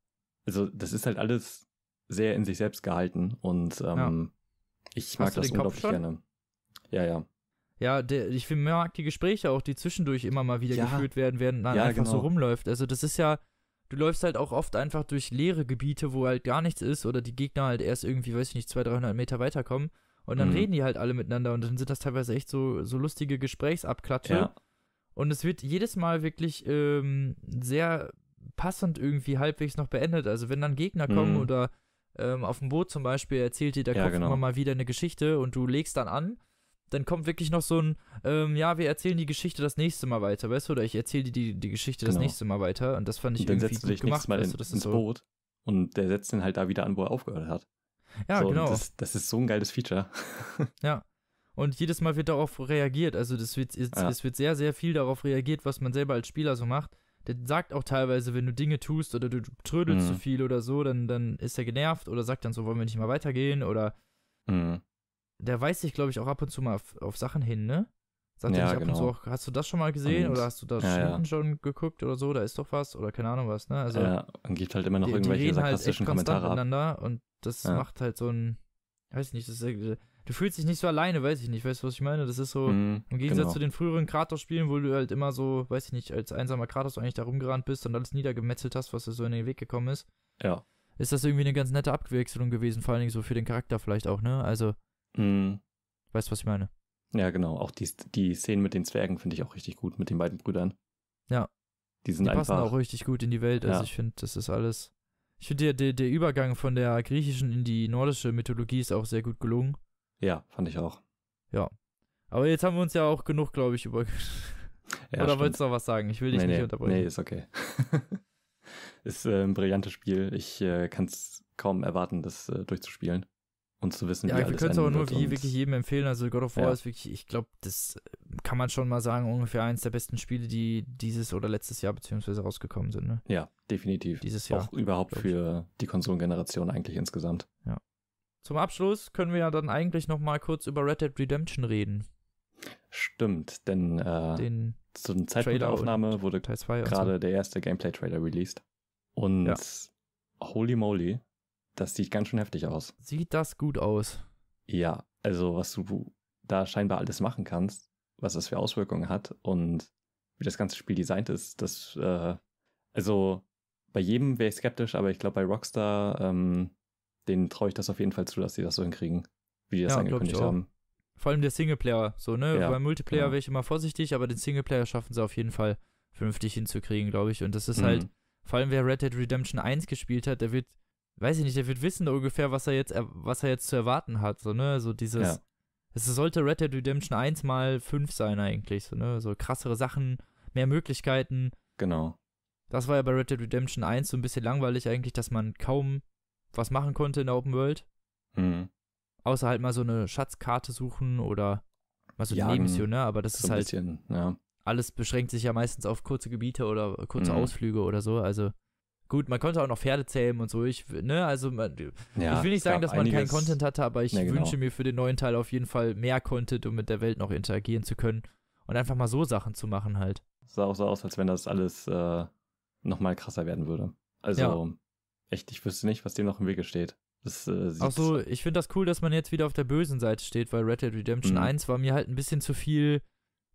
also, das ist halt alles sehr in sich selbst gehalten und, ähm, ja. ich mag das unglaublich gerne. Ja, ja. Ja, der, ich mag die Gespräche auch, die zwischendurch immer mal wieder ja. geführt werden, während man ja, einfach genau. so rumläuft. Also das ist ja, du läufst halt auch oft einfach durch leere Gebiete, wo halt gar nichts ist oder die Gegner halt erst irgendwie, weiß ich nicht, 200, 300 Meter weiterkommen. Und dann mhm. reden die halt alle miteinander und dann sind das teilweise echt so, so lustige Gesprächsabklatsche. Ja. Und es wird jedes Mal wirklich ähm, sehr passend irgendwie halbwegs noch beendet. Also wenn dann Gegner kommen mhm. oder ähm, auf dem Boot zum Beispiel erzählt dir der ja, Kopf genau. immer mal wieder eine Geschichte und du legst dann an, dann kommt wirklich noch so ein, ähm, ja, wir erzählen die Geschichte das nächste Mal weiter, weißt du, oder ich erzähle dir die, die Geschichte genau. das nächste Mal weiter und das fand ich und dann irgendwie setzt du dich gut gemacht, Mal in, weißt du, das ins so. Boot und der setzt den halt da wieder an, wo er aufgehört hat. Ja, so, genau. Das, das, ist so ein geiles Feature. ja. Und jedes Mal wird darauf reagiert. Also das wird, es, ja. es wird sehr, sehr viel darauf reagiert, was man selber als Spieler so macht. Der sagt auch teilweise, wenn du Dinge tust oder du trödelst mhm. zu viel oder so, dann, dann ist er genervt oder sagt dann so, wollen wir nicht mal weitergehen oder mhm. der weist sich, glaube ich, auch ab und zu mal auf, auf Sachen hin, ne? Sagt ja, nicht genau. ab und zu genau. auch, hast du das schon mal gesehen und, oder hast du das ja, ja. schon geguckt oder so, da ist doch was oder keine Ahnung was, ne? Also, ja, und gibt halt immer noch die, irgendwelche die halt sarkastischen halt Kommentare miteinander und das ja. macht halt so ein, weiß ich nicht, das ist, du fühlst dich nicht so alleine, weiß ich nicht, weißt du, was ich meine? Das ist so, mhm, im Gegensatz genau. zu den früheren Kratos-Spielen, wo du halt immer so, weiß ich nicht, als einsamer Kratos eigentlich da rumgerannt bist und alles niedergemetzelt hast, was dir so in den Weg gekommen ist. Ja. Ist das irgendwie eine ganz nette Abwechslung gewesen, vor allen Dingen so für den Charakter vielleicht auch, ne? Also, mhm. weißt du, was ich meine? Ja, genau. Auch die, die Szenen mit den Zwergen finde ich auch richtig gut, mit den beiden Brüdern. Ja. Die sind die einfach. Die passen auch richtig gut in die Welt. Also ja. ich finde, das ist alles. Ich finde, der, der Übergang von der griechischen in die nordische Mythologie ist auch sehr gut gelungen. Ja, fand ich auch. Ja. Aber jetzt haben wir uns ja auch genug, glaube ich, über. Ja, Oder stimmt. wolltest du noch was sagen? Ich will dich nee, nicht nee, unterbrechen. Nee, ist okay. ist äh, ein brillantes Spiel. Ich äh, kann es kaum erwarten, das äh, durchzuspielen und zu wissen, ja, wie wir können es aber nur wie wirklich jedem empfehlen. Also God of War ja. ist wirklich, ich glaube, das äh, kann man schon mal sagen, ungefähr eins der besten Spiele, die dieses oder letztes Jahr beziehungsweise rausgekommen sind. Ne? Ja, definitiv. Dieses Jahr. Auch überhaupt für die Konsolengeneration eigentlich insgesamt. Ja. Zum Abschluss können wir ja dann eigentlich noch mal kurz über Red Dead Redemption reden. Stimmt, denn äh, Den zu den Zeitpunkt der Aufnahme wurde gerade so. der erste Gameplay-Trailer released. Und ja. holy moly, das sieht ganz schön heftig aus. Sieht das gut aus? Ja, also was du da scheinbar alles machen kannst, was das für Auswirkungen hat und wie das ganze Spiel designt ist, das, äh, also bei jedem wäre ich skeptisch, aber ich glaube bei Rockstar, ähm, denen traue ich das auf jeden Fall zu, dass sie das so hinkriegen, wie die das ja, angekündigt haben. Vor allem der Singleplayer, so, ne? Ja, Beim Multiplayer ja. Genau. wäre ich immer vorsichtig, aber den Singleplayer schaffen sie auf jeden Fall vernünftig hinzukriegen, glaube ich. Und das ist halt, mhm. halt, vor allem wer Red Dead Redemption 1 gespielt hat, der wird weiß ich nicht, der wird wissen ungefähr, was er jetzt, was er jetzt zu erwarten hat, so, ne, so dieses, ja. es sollte Red Dead Redemption 1 mal 5 sein eigentlich, so, ne, so krassere Sachen, mehr Möglichkeiten. Genau. Das war ja bei Red Dead Redemption 1 so ein bisschen langweilig eigentlich, dass man kaum was machen konnte in der Open World. Mhm. Außer halt mal so eine Schatzkarte suchen oder mal so eine mhm. Nebenmission, ne, aber das so ist halt, ein bisschen, ja. alles beschränkt sich ja meistens auf kurze Gebiete oder kurze mhm. Ausflüge oder so, also Gut, man konnte auch noch Pferde zähmen und so. Ich, ne, also man, ja, ich will nicht sagen, dass man einiges, keinen Content hatte, aber ich ne, genau. wünsche mir für den neuen Teil auf jeden Fall mehr Content, um mit der Welt noch interagieren zu können und einfach mal so Sachen zu machen halt. Es sah auch so aus, als wenn das alles äh, nochmal krasser werden würde. Also ja. echt, ich wüsste nicht, was dem noch im Wege steht. Das, äh, auch so, ich finde das cool, dass man jetzt wieder auf der bösen Seite steht, weil Red Dead Redemption mhm. 1 war mir halt ein bisschen zu viel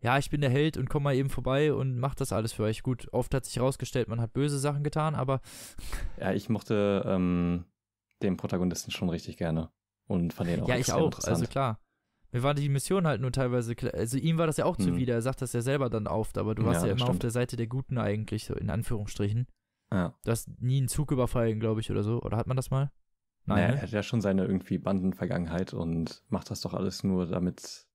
ja, ich bin der Held und komm mal eben vorbei und mach das alles für euch. Gut, oft hat sich herausgestellt, man hat böse Sachen getan, aber. Ja, ich mochte ähm, den Protagonisten schon richtig gerne und von denen auch Ja, ich auch, also klar. Mir war die Mission halt nur teilweise klar. Also ihm war das ja auch hm. zuwider, er sagt das ja selber dann oft, aber du warst ja, ja immer stimmt. auf der Seite der Guten eigentlich, so in Anführungsstrichen. Ja. Du hast nie einen Zug überfallen, glaube ich, oder so. Oder hat man das mal? Nein. Naja, ne? er hat ja schon seine irgendwie Bandenvergangenheit und macht das doch alles nur, damit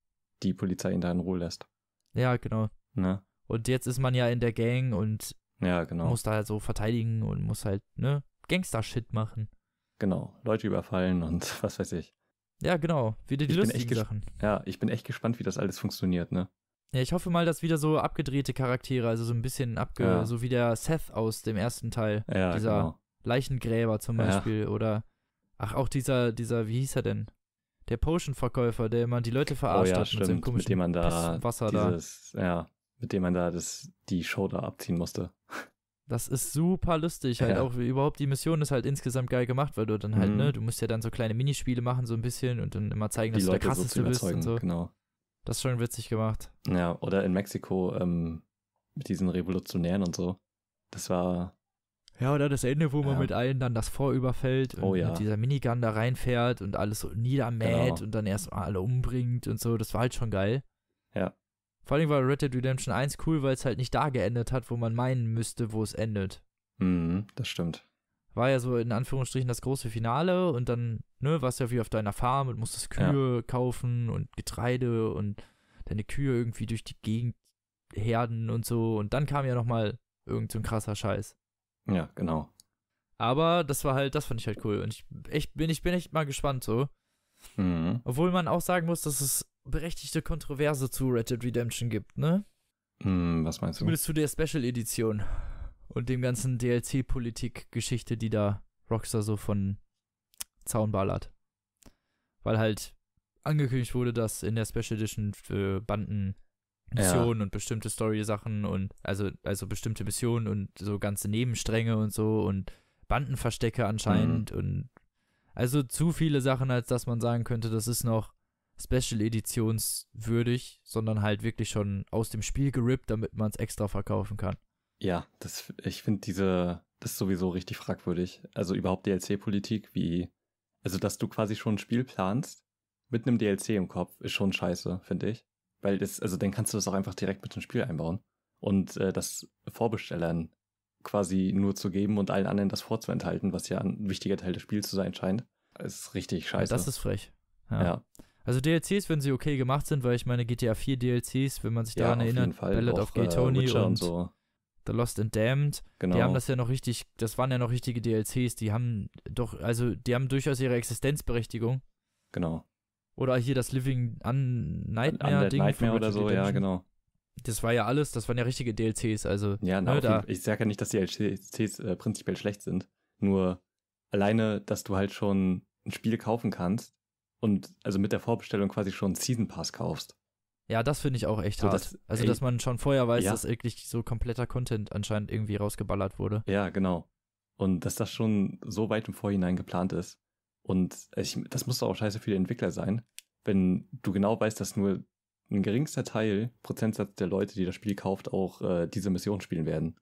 die Polizei ihn da in Ruhe lässt. Ja, genau. Ne? Und jetzt ist man ja in der Gang und ja, genau. muss da halt so verteidigen und muss halt, ne, Gangster-Shit machen. Genau, Leute überfallen und was weiß ich. Ja, genau, wieder die ich lustigen Sachen. Ja, ich bin echt gespannt, wie das alles funktioniert, ne? Ja, ich hoffe mal, dass wieder so abgedrehte Charaktere, also so ein bisschen abge, ja. so wie der Seth aus dem ersten Teil, ja, dieser genau. Leichengräber zum Beispiel ja. oder, ach, auch dieser, dieser, wie hieß er denn? der Potion-Verkäufer, der immer die Leute verarscht oh, ja, hat stimmt, mit seinem komischen dem man da da. Ja, mit dem man da das, die Show da abziehen musste. Das ist super lustig, halt ja. auch überhaupt die Mission ist halt insgesamt geil gemacht, weil du dann halt, ne, mhm. ne, du musst ja dann so kleine Minispiele machen, so ein bisschen und dann immer zeigen, dass die du Leute der krasseste so bist und so. Genau. Das ist schon witzig gemacht. Ja, oder in Mexiko ähm, mit diesen Revolutionären und so. Das war, ja, oder das Ende, wo man ja. mit allen dann das Vor und oh, ja. mit dieser Minigun da reinfährt und alles so niedermäht genau. und dann erstmal alle umbringt und so. Das war halt schon geil. Ja. Vor allem war Red Dead Redemption 1 cool, weil es halt nicht da geendet hat, wo man meinen müsste, wo es endet. Mhm, das stimmt. War ja so in Anführungsstrichen das große Finale und dann, ne, warst ja wie auf deiner Farm und musstest Kühe ja. kaufen und Getreide und deine Kühe irgendwie durch die Gegend herden und so. Und dann kam ja nochmal irgend so ein krasser Scheiß. Ja, genau. Aber das war halt, das fand ich halt cool. Und ich, ich, bin, ich bin echt mal gespannt so. Mhm. Obwohl man auch sagen muss, dass es berechtigte Kontroverse zu Red Dead Redemption gibt, ne? Mhm, was meinst du? Zumindest zu der Special Edition und dem ganzen DLC-Politik-Geschichte, die da Rockstar so von Zaun ballert. Weil halt angekündigt wurde, dass in der Special Edition für äh, Banden Missionen ja. und bestimmte Story-Sachen und also, also bestimmte Missionen und so ganze Nebenstränge und so und Bandenverstecke anscheinend mhm. und also zu viele Sachen, als dass man sagen könnte, das ist noch Special Editions würdig, sondern halt wirklich schon aus dem Spiel gerippt, damit man es extra verkaufen kann. Ja, das, ich finde diese, das ist sowieso richtig fragwürdig. Also überhaupt DLC-Politik, wie, also dass du quasi schon ein Spiel planst mit einem DLC im Kopf, ist schon scheiße, finde ich. Weil das, also dann kannst du das auch einfach direkt mit dem Spiel einbauen und äh, das Vorbestellern quasi nur zu geben und allen anderen das vorzuenthalten, was ja ein wichtiger Teil des Spiels zu sein scheint, ist richtig scheiße. Das ist frech. Ja. ja. Also DLCs, wenn sie okay gemacht sind, weil ich meine GTA 4 DLCs, wenn man sich ja, daran erinnert, Ballad of Gay äh, Tony äh, und, und so. The Lost and Damned, genau. die haben das ja noch richtig, das waren ja noch richtige DLCs, die haben doch, also die haben durchaus ihre Existenzberechtigung. Genau. Oder hier das Living Un Nightmare, Ding Nightmare oder so, ja, genau. Das war ja alles, das waren ja richtige DLCs, also. Ja, ne, na, ne, da. ich sage ja nicht, dass die DLCs äh, prinzipiell schlecht sind. Nur alleine, dass du halt schon ein Spiel kaufen kannst und also mit der Vorbestellung quasi schon einen Season Pass kaufst. Ja, das finde ich auch echt so, hart. Das, also, ey, dass man schon vorher weiß, ja. dass wirklich so kompletter Content anscheinend irgendwie rausgeballert wurde. Ja, genau. Und dass das schon so weit im Vorhinein geplant ist. Und ich, das muss doch auch scheiße für die Entwickler sein, wenn du genau weißt, dass nur ein geringster Teil, Prozentsatz der Leute, die das Spiel kauft, auch äh, diese Mission spielen werden.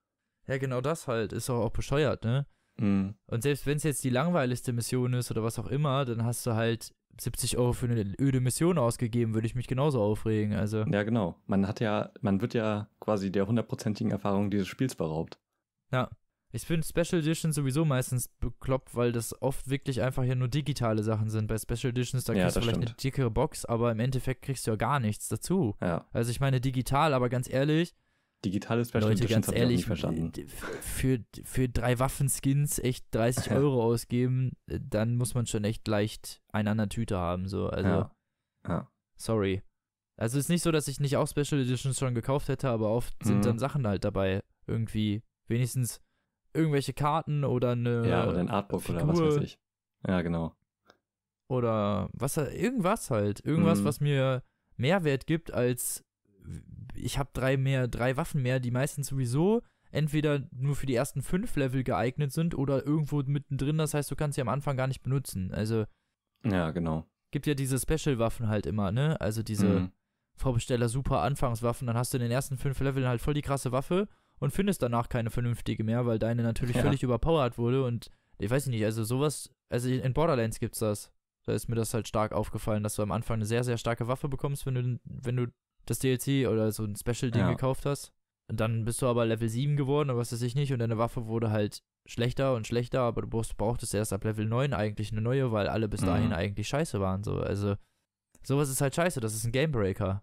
Ja, genau das halt. Ist doch auch bescheuert, ne? Mm. Und selbst wenn es jetzt die langweiligste Mission ist oder was auch immer, dann hast du halt 70 Euro für eine öde Mission ausgegeben, würde ich mich genauso aufregen. Also. Ja, genau. Man hat ja, man wird ja quasi der hundertprozentigen Erfahrung dieses Spiels beraubt. Ja. Ich finde Special Editions sowieso meistens bekloppt, weil das oft wirklich einfach ja nur digitale Sachen sind. Bei Special Editions, da kriegst ja, du vielleicht stimmt. eine dickere Box, aber im Endeffekt kriegst du ja gar nichts dazu. Ja. Also ich meine digital, aber ganz ehrlich. Digitale Special Leute, Editions ganz ehrlich, verstanden. Für, für drei Waffenskins echt 30 ja. Euro ausgeben, äh, dann muss man schon echt leicht einen an Tüte haben. So. Also, ja. sorry. Also es ist nicht so, dass ich nicht auch Special Editions schon gekauft hätte, aber oft mhm. sind dann Sachen halt dabei. Irgendwie wenigstens irgendwelche Karten oder eine. Ja, oder ein Artbook Figur. oder was weiß ich. Ja, genau. Oder was, irgendwas halt. Irgendwas, mhm. was mir Mehrwert gibt, als ich habe drei mehr, drei Waffen mehr, die meistens sowieso entweder nur für die ersten fünf Level geeignet sind oder irgendwo mittendrin. Das heißt, du kannst sie am Anfang gar nicht benutzen. Also. Ja, genau. Gibt ja diese Special-Waffen halt immer, ne? Also diese mhm. Vorbesteller super Anfangswaffen. Dann hast du in den ersten fünf Leveln halt voll die krasse Waffe und findest danach keine vernünftige mehr, weil deine natürlich ja. völlig überpowered wurde und ich weiß nicht, also sowas, also in Borderlands gibt's das. Da ist mir das halt stark aufgefallen, dass du am Anfang eine sehr, sehr starke Waffe bekommst, wenn du, wenn du das DLC oder so ein Special-Ding ja. gekauft hast. Und dann bist du aber Level 7 geworden oder was weiß ich nicht und deine Waffe wurde halt schlechter und schlechter, aber du brauchtest erst ab Level 9 eigentlich eine neue, weil alle bis dahin mhm. eigentlich scheiße waren. So. Also sowas ist halt scheiße, das ist ein Gamebreaker.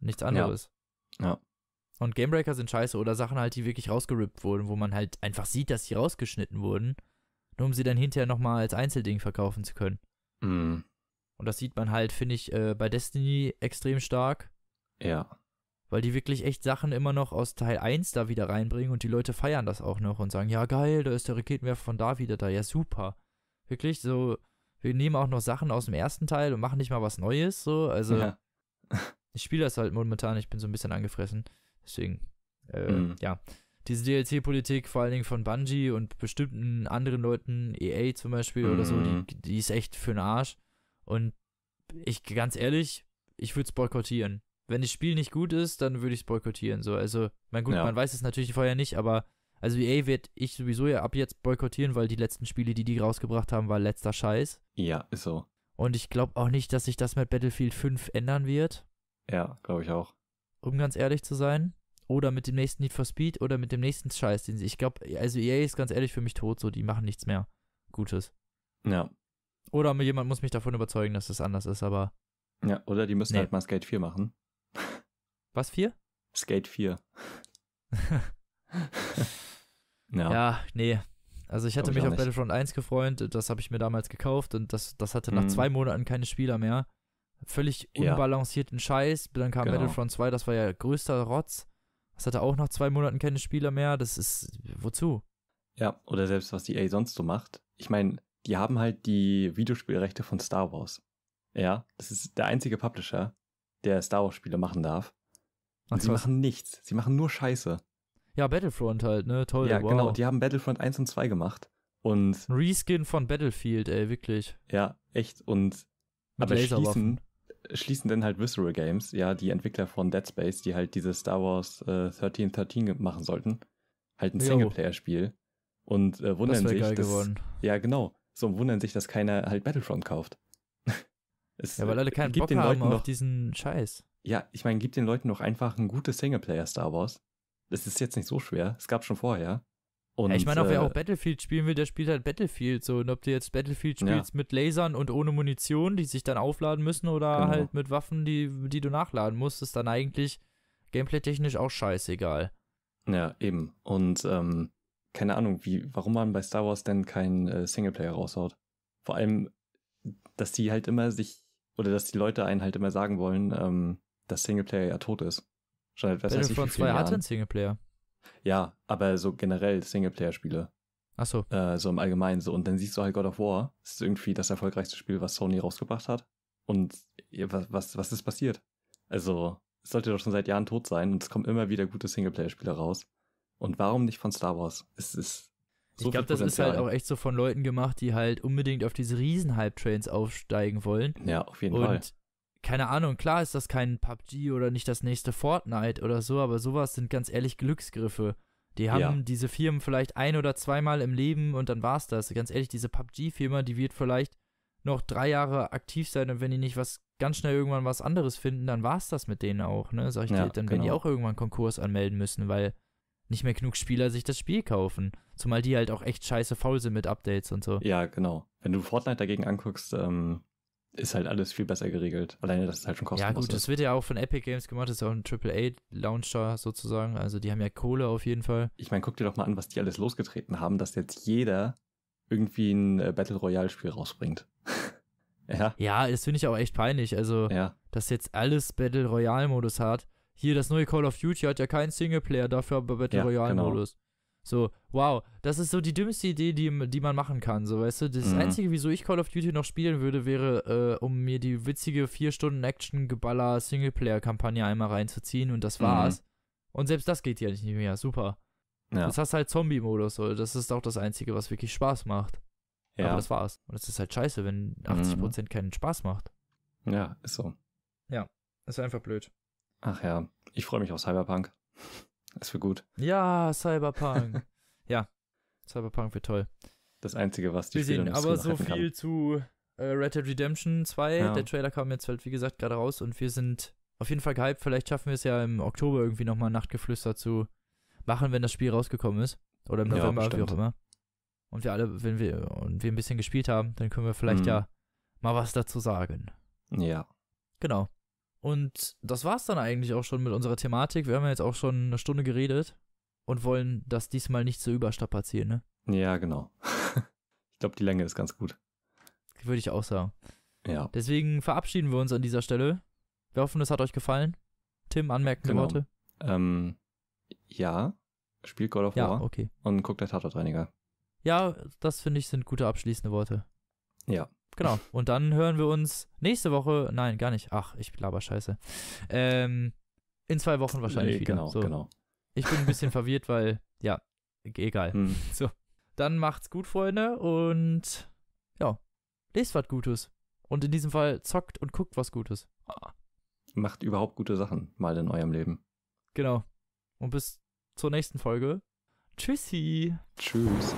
Nichts anderes. ja. ja. Und Gamebreaker sind scheiße oder Sachen halt, die wirklich rausgerippt wurden, wo man halt einfach sieht, dass sie rausgeschnitten wurden, nur um sie dann hinterher nochmal als Einzelding verkaufen zu können. Mhm. Und das sieht man halt, finde ich, äh, bei Destiny extrem stark. Ja. Weil die wirklich echt Sachen immer noch aus Teil 1 da wieder reinbringen und die Leute feiern das auch noch und sagen, ja geil, da ist der Raketenwerfer von da wieder da, ja super. Wirklich so, wir nehmen auch noch Sachen aus dem ersten Teil und machen nicht mal was Neues, so, also ja. ich spiele das halt momentan, ich bin so ein bisschen angefressen. Deswegen, äh, mhm. ja. Diese DLC-Politik, vor allen Dingen von Bungie und bestimmten anderen Leuten, EA zum Beispiel mhm. oder so, die, mhm. die ist echt für den Arsch. Und ich, ganz ehrlich, ich würde es boykottieren. Wenn das Spiel nicht gut ist, dann würde ich es boykottieren. So, also, mein gut, ja. man weiß es natürlich vorher nicht, aber also EA werde ich sowieso ja ab jetzt boykottieren, weil die letzten Spiele, die die rausgebracht haben, war letzter Scheiß. Ja, ist so. Und ich glaube auch nicht, dass sich das mit Battlefield 5 ändern wird. Ja, glaube ich auch um ganz ehrlich zu sein. Oder mit dem nächsten Need for Speed oder mit dem nächsten Scheiß, den sie. Ich glaube, also EA ist ganz ehrlich für mich tot, so die machen nichts mehr Gutes. Ja. Oder jemand muss mich davon überzeugen, dass das anders ist, aber. Ja, oder die müssen nee. halt mal Skate 4 machen. Was 4? Skate 4. ja. ja, nee. Also ich hatte mich auf nicht. Battlefront 1 gefreut, das habe ich mir damals gekauft und das, das hatte nach mhm. zwei Monaten keine Spieler mehr völlig unbalancierten ja. Scheiß. Dann kam genau. Battlefront 2, das war ja größter Rotz. Das hatte auch nach zwei Monaten keine Spieler mehr. Das ist, wozu? Ja, oder selbst was die EA sonst so macht. Ich meine, die haben halt die Videospielrechte von Star Wars. Ja, das ist der einzige Publisher, der Star Wars Spiele machen darf. Und Ach, sie was? machen nichts. Sie machen nur Scheiße. Ja, Battlefront halt, ne? Toll. Ja, genau. wow. genau. Die haben Battlefront 1 und 2 gemacht. Und. Reskin von Battlefield, ey, wirklich. Ja, echt. Und. Mit aber schließen, schließen dann halt Visceral Games, ja, die Entwickler von Dead Space, die halt diese Star Wars äh, 1313 machen sollten, halt ein Singleplayer-Spiel und äh, wundern das sich, geil dass, geworden. ja genau, so wundern sich, dass keiner halt Battlefront kauft. es, ja, weil alle äh, keinen gibt Bock den haben Leuten auf noch, diesen Scheiß. Ja, ich meine, gibt den Leuten noch einfach ein gutes Singleplayer Star Wars. Das ist jetzt nicht so schwer. Es gab schon vorher. Und, ja, ich meine, auch wer äh, auch Battlefield spielen will, der spielt halt Battlefield so. Und ob du jetzt Battlefield spielst ja. mit Lasern und ohne Munition, die sich dann aufladen müssen, oder genau. halt mit Waffen, die, die du nachladen musst, ist dann eigentlich gameplay-technisch auch scheißegal. Ja, eben. Und ähm, keine Ahnung, wie, warum man bei Star Wars denn keinen äh, Singleplayer raushaut. Vor allem, dass die halt immer sich, oder dass die Leute einen halt immer sagen wollen, ähm, dass Singleplayer ja tot ist. Schon halt, was Battlefront 2 hat einen Singleplayer. Ja, aber so generell Singleplayer-Spiele. Ach so. Äh, so im Allgemeinen so. Und dann siehst du halt God of War. Das ist irgendwie das erfolgreichste Spiel, was Sony rausgebracht hat. Und was, was, was ist passiert? Also, es sollte doch schon seit Jahren tot sein und es kommen immer wieder gute Singleplayer-Spiele raus. Und warum nicht von Star Wars? Es ist. So ich glaube, das ist halt auch echt so von Leuten gemacht, die halt unbedingt auf diese riesen Hype-Trains aufsteigen wollen. Ja, auf jeden und Fall. Und keine Ahnung, klar ist das kein PUBG oder nicht das nächste Fortnite oder so, aber sowas sind ganz ehrlich Glücksgriffe. Die haben ja. diese Firmen vielleicht ein oder zweimal im Leben und dann war's das. Ganz ehrlich, diese PUBG-Firma, die wird vielleicht noch drei Jahre aktiv sein und wenn die nicht was ganz schnell irgendwann was anderes finden, dann war's das mit denen auch, ne? Sag ich ja, dir, dann genau. werden die genau. auch irgendwann Konkurs anmelden müssen, weil nicht mehr genug Spieler sich das Spiel kaufen. Zumal die halt auch echt scheiße faul sind mit Updates und so. Ja, genau. Wenn du Fortnite dagegen anguckst, ähm, ist halt alles viel besser geregelt. Alleine, dass es halt schon kostenlos ist. Ja gut, ist. das wird ja auch von Epic Games gemacht, das ist ja auch ein AAA-Launcher sozusagen. Also die haben ja Kohle auf jeden Fall. Ich meine, guck dir doch mal an, was die alles losgetreten haben, dass jetzt jeder irgendwie ein äh, Battle Royale-Spiel rausbringt. ja. Ja, das finde ich auch echt peinlich. Also, ja. dass jetzt alles Battle Royale-Modus hat. Hier, das neue Call of Duty hat ja keinen Singleplayer, dafür aber Battle ja, genau. Royale-Modus. Genau. So, wow, das ist so die dümmste Idee, die, die man machen kann. So, weißt du, das mhm. Einzige, wieso ich Call of Duty noch spielen würde, wäre, äh, um mir die witzige 4-Stunden-Action-Geballer-Singleplayer-Kampagne einmal reinzuziehen und das mhm. war's. Mhm. Und selbst das geht ja nicht mehr. Super. Ja. Jetzt hast halt Zombie-Modus, so. Das ist auch das Einzige, was wirklich Spaß macht. Ja. Aber das war's. Und es ist halt scheiße, wenn 80% mhm. keinen Spaß macht. Ja, ist so. Ja, ist einfach blöd. Ach ja, ich freue mich auf Cyberpunk. Das wird gut. Ja, Cyberpunk. ja, Cyberpunk wird toll. Das Einzige, was die Wir sehen aber so viel kann. zu äh, Red Dead Redemption 2. Ja. Der Trailer kam jetzt halt, wie gesagt, gerade raus und wir sind auf jeden Fall gehypt. Vielleicht schaffen wir es ja im Oktober irgendwie nochmal Nachtgeflüster zu machen, wenn das Spiel rausgekommen ist. Oder im November, ja, wie auch immer. Und wir alle, wenn wir, und wir ein bisschen gespielt haben, dann können wir vielleicht mhm. ja mal was dazu sagen. Ja. Genau. Und das war's dann eigentlich auch schon mit unserer Thematik. Wir haben ja jetzt auch schon eine Stunde geredet und wollen das diesmal nicht so überstrapazieren, ne? Ja, genau. ich glaube, die Länge ist ganz gut. Würde ich auch sagen. Ja. Deswegen verabschieden wir uns an dieser Stelle. Wir hoffen, es hat euch gefallen. Tim, anmerkende genau. Worte. Ähm, ja, spielt God of War. Ja, okay. Und guckt der Tatortreiniger. Ja, das finde ich sind gute abschließende Worte. Ja. Genau. Und dann hören wir uns nächste Woche. Nein, gar nicht. Ach, ich laber scheiße. Ähm, in zwei Wochen wahrscheinlich nee, wieder. Genau, so. genau. Ich bin ein bisschen verwirrt, weil, ja, egal. Hm. So. Dann macht's gut, Freunde, und ja, lest was Gutes. Und in diesem Fall zockt und guckt was Gutes. Macht überhaupt gute Sachen mal in eurem Leben. Genau. Und bis zur nächsten Folge. Tschüssi. Tschüss.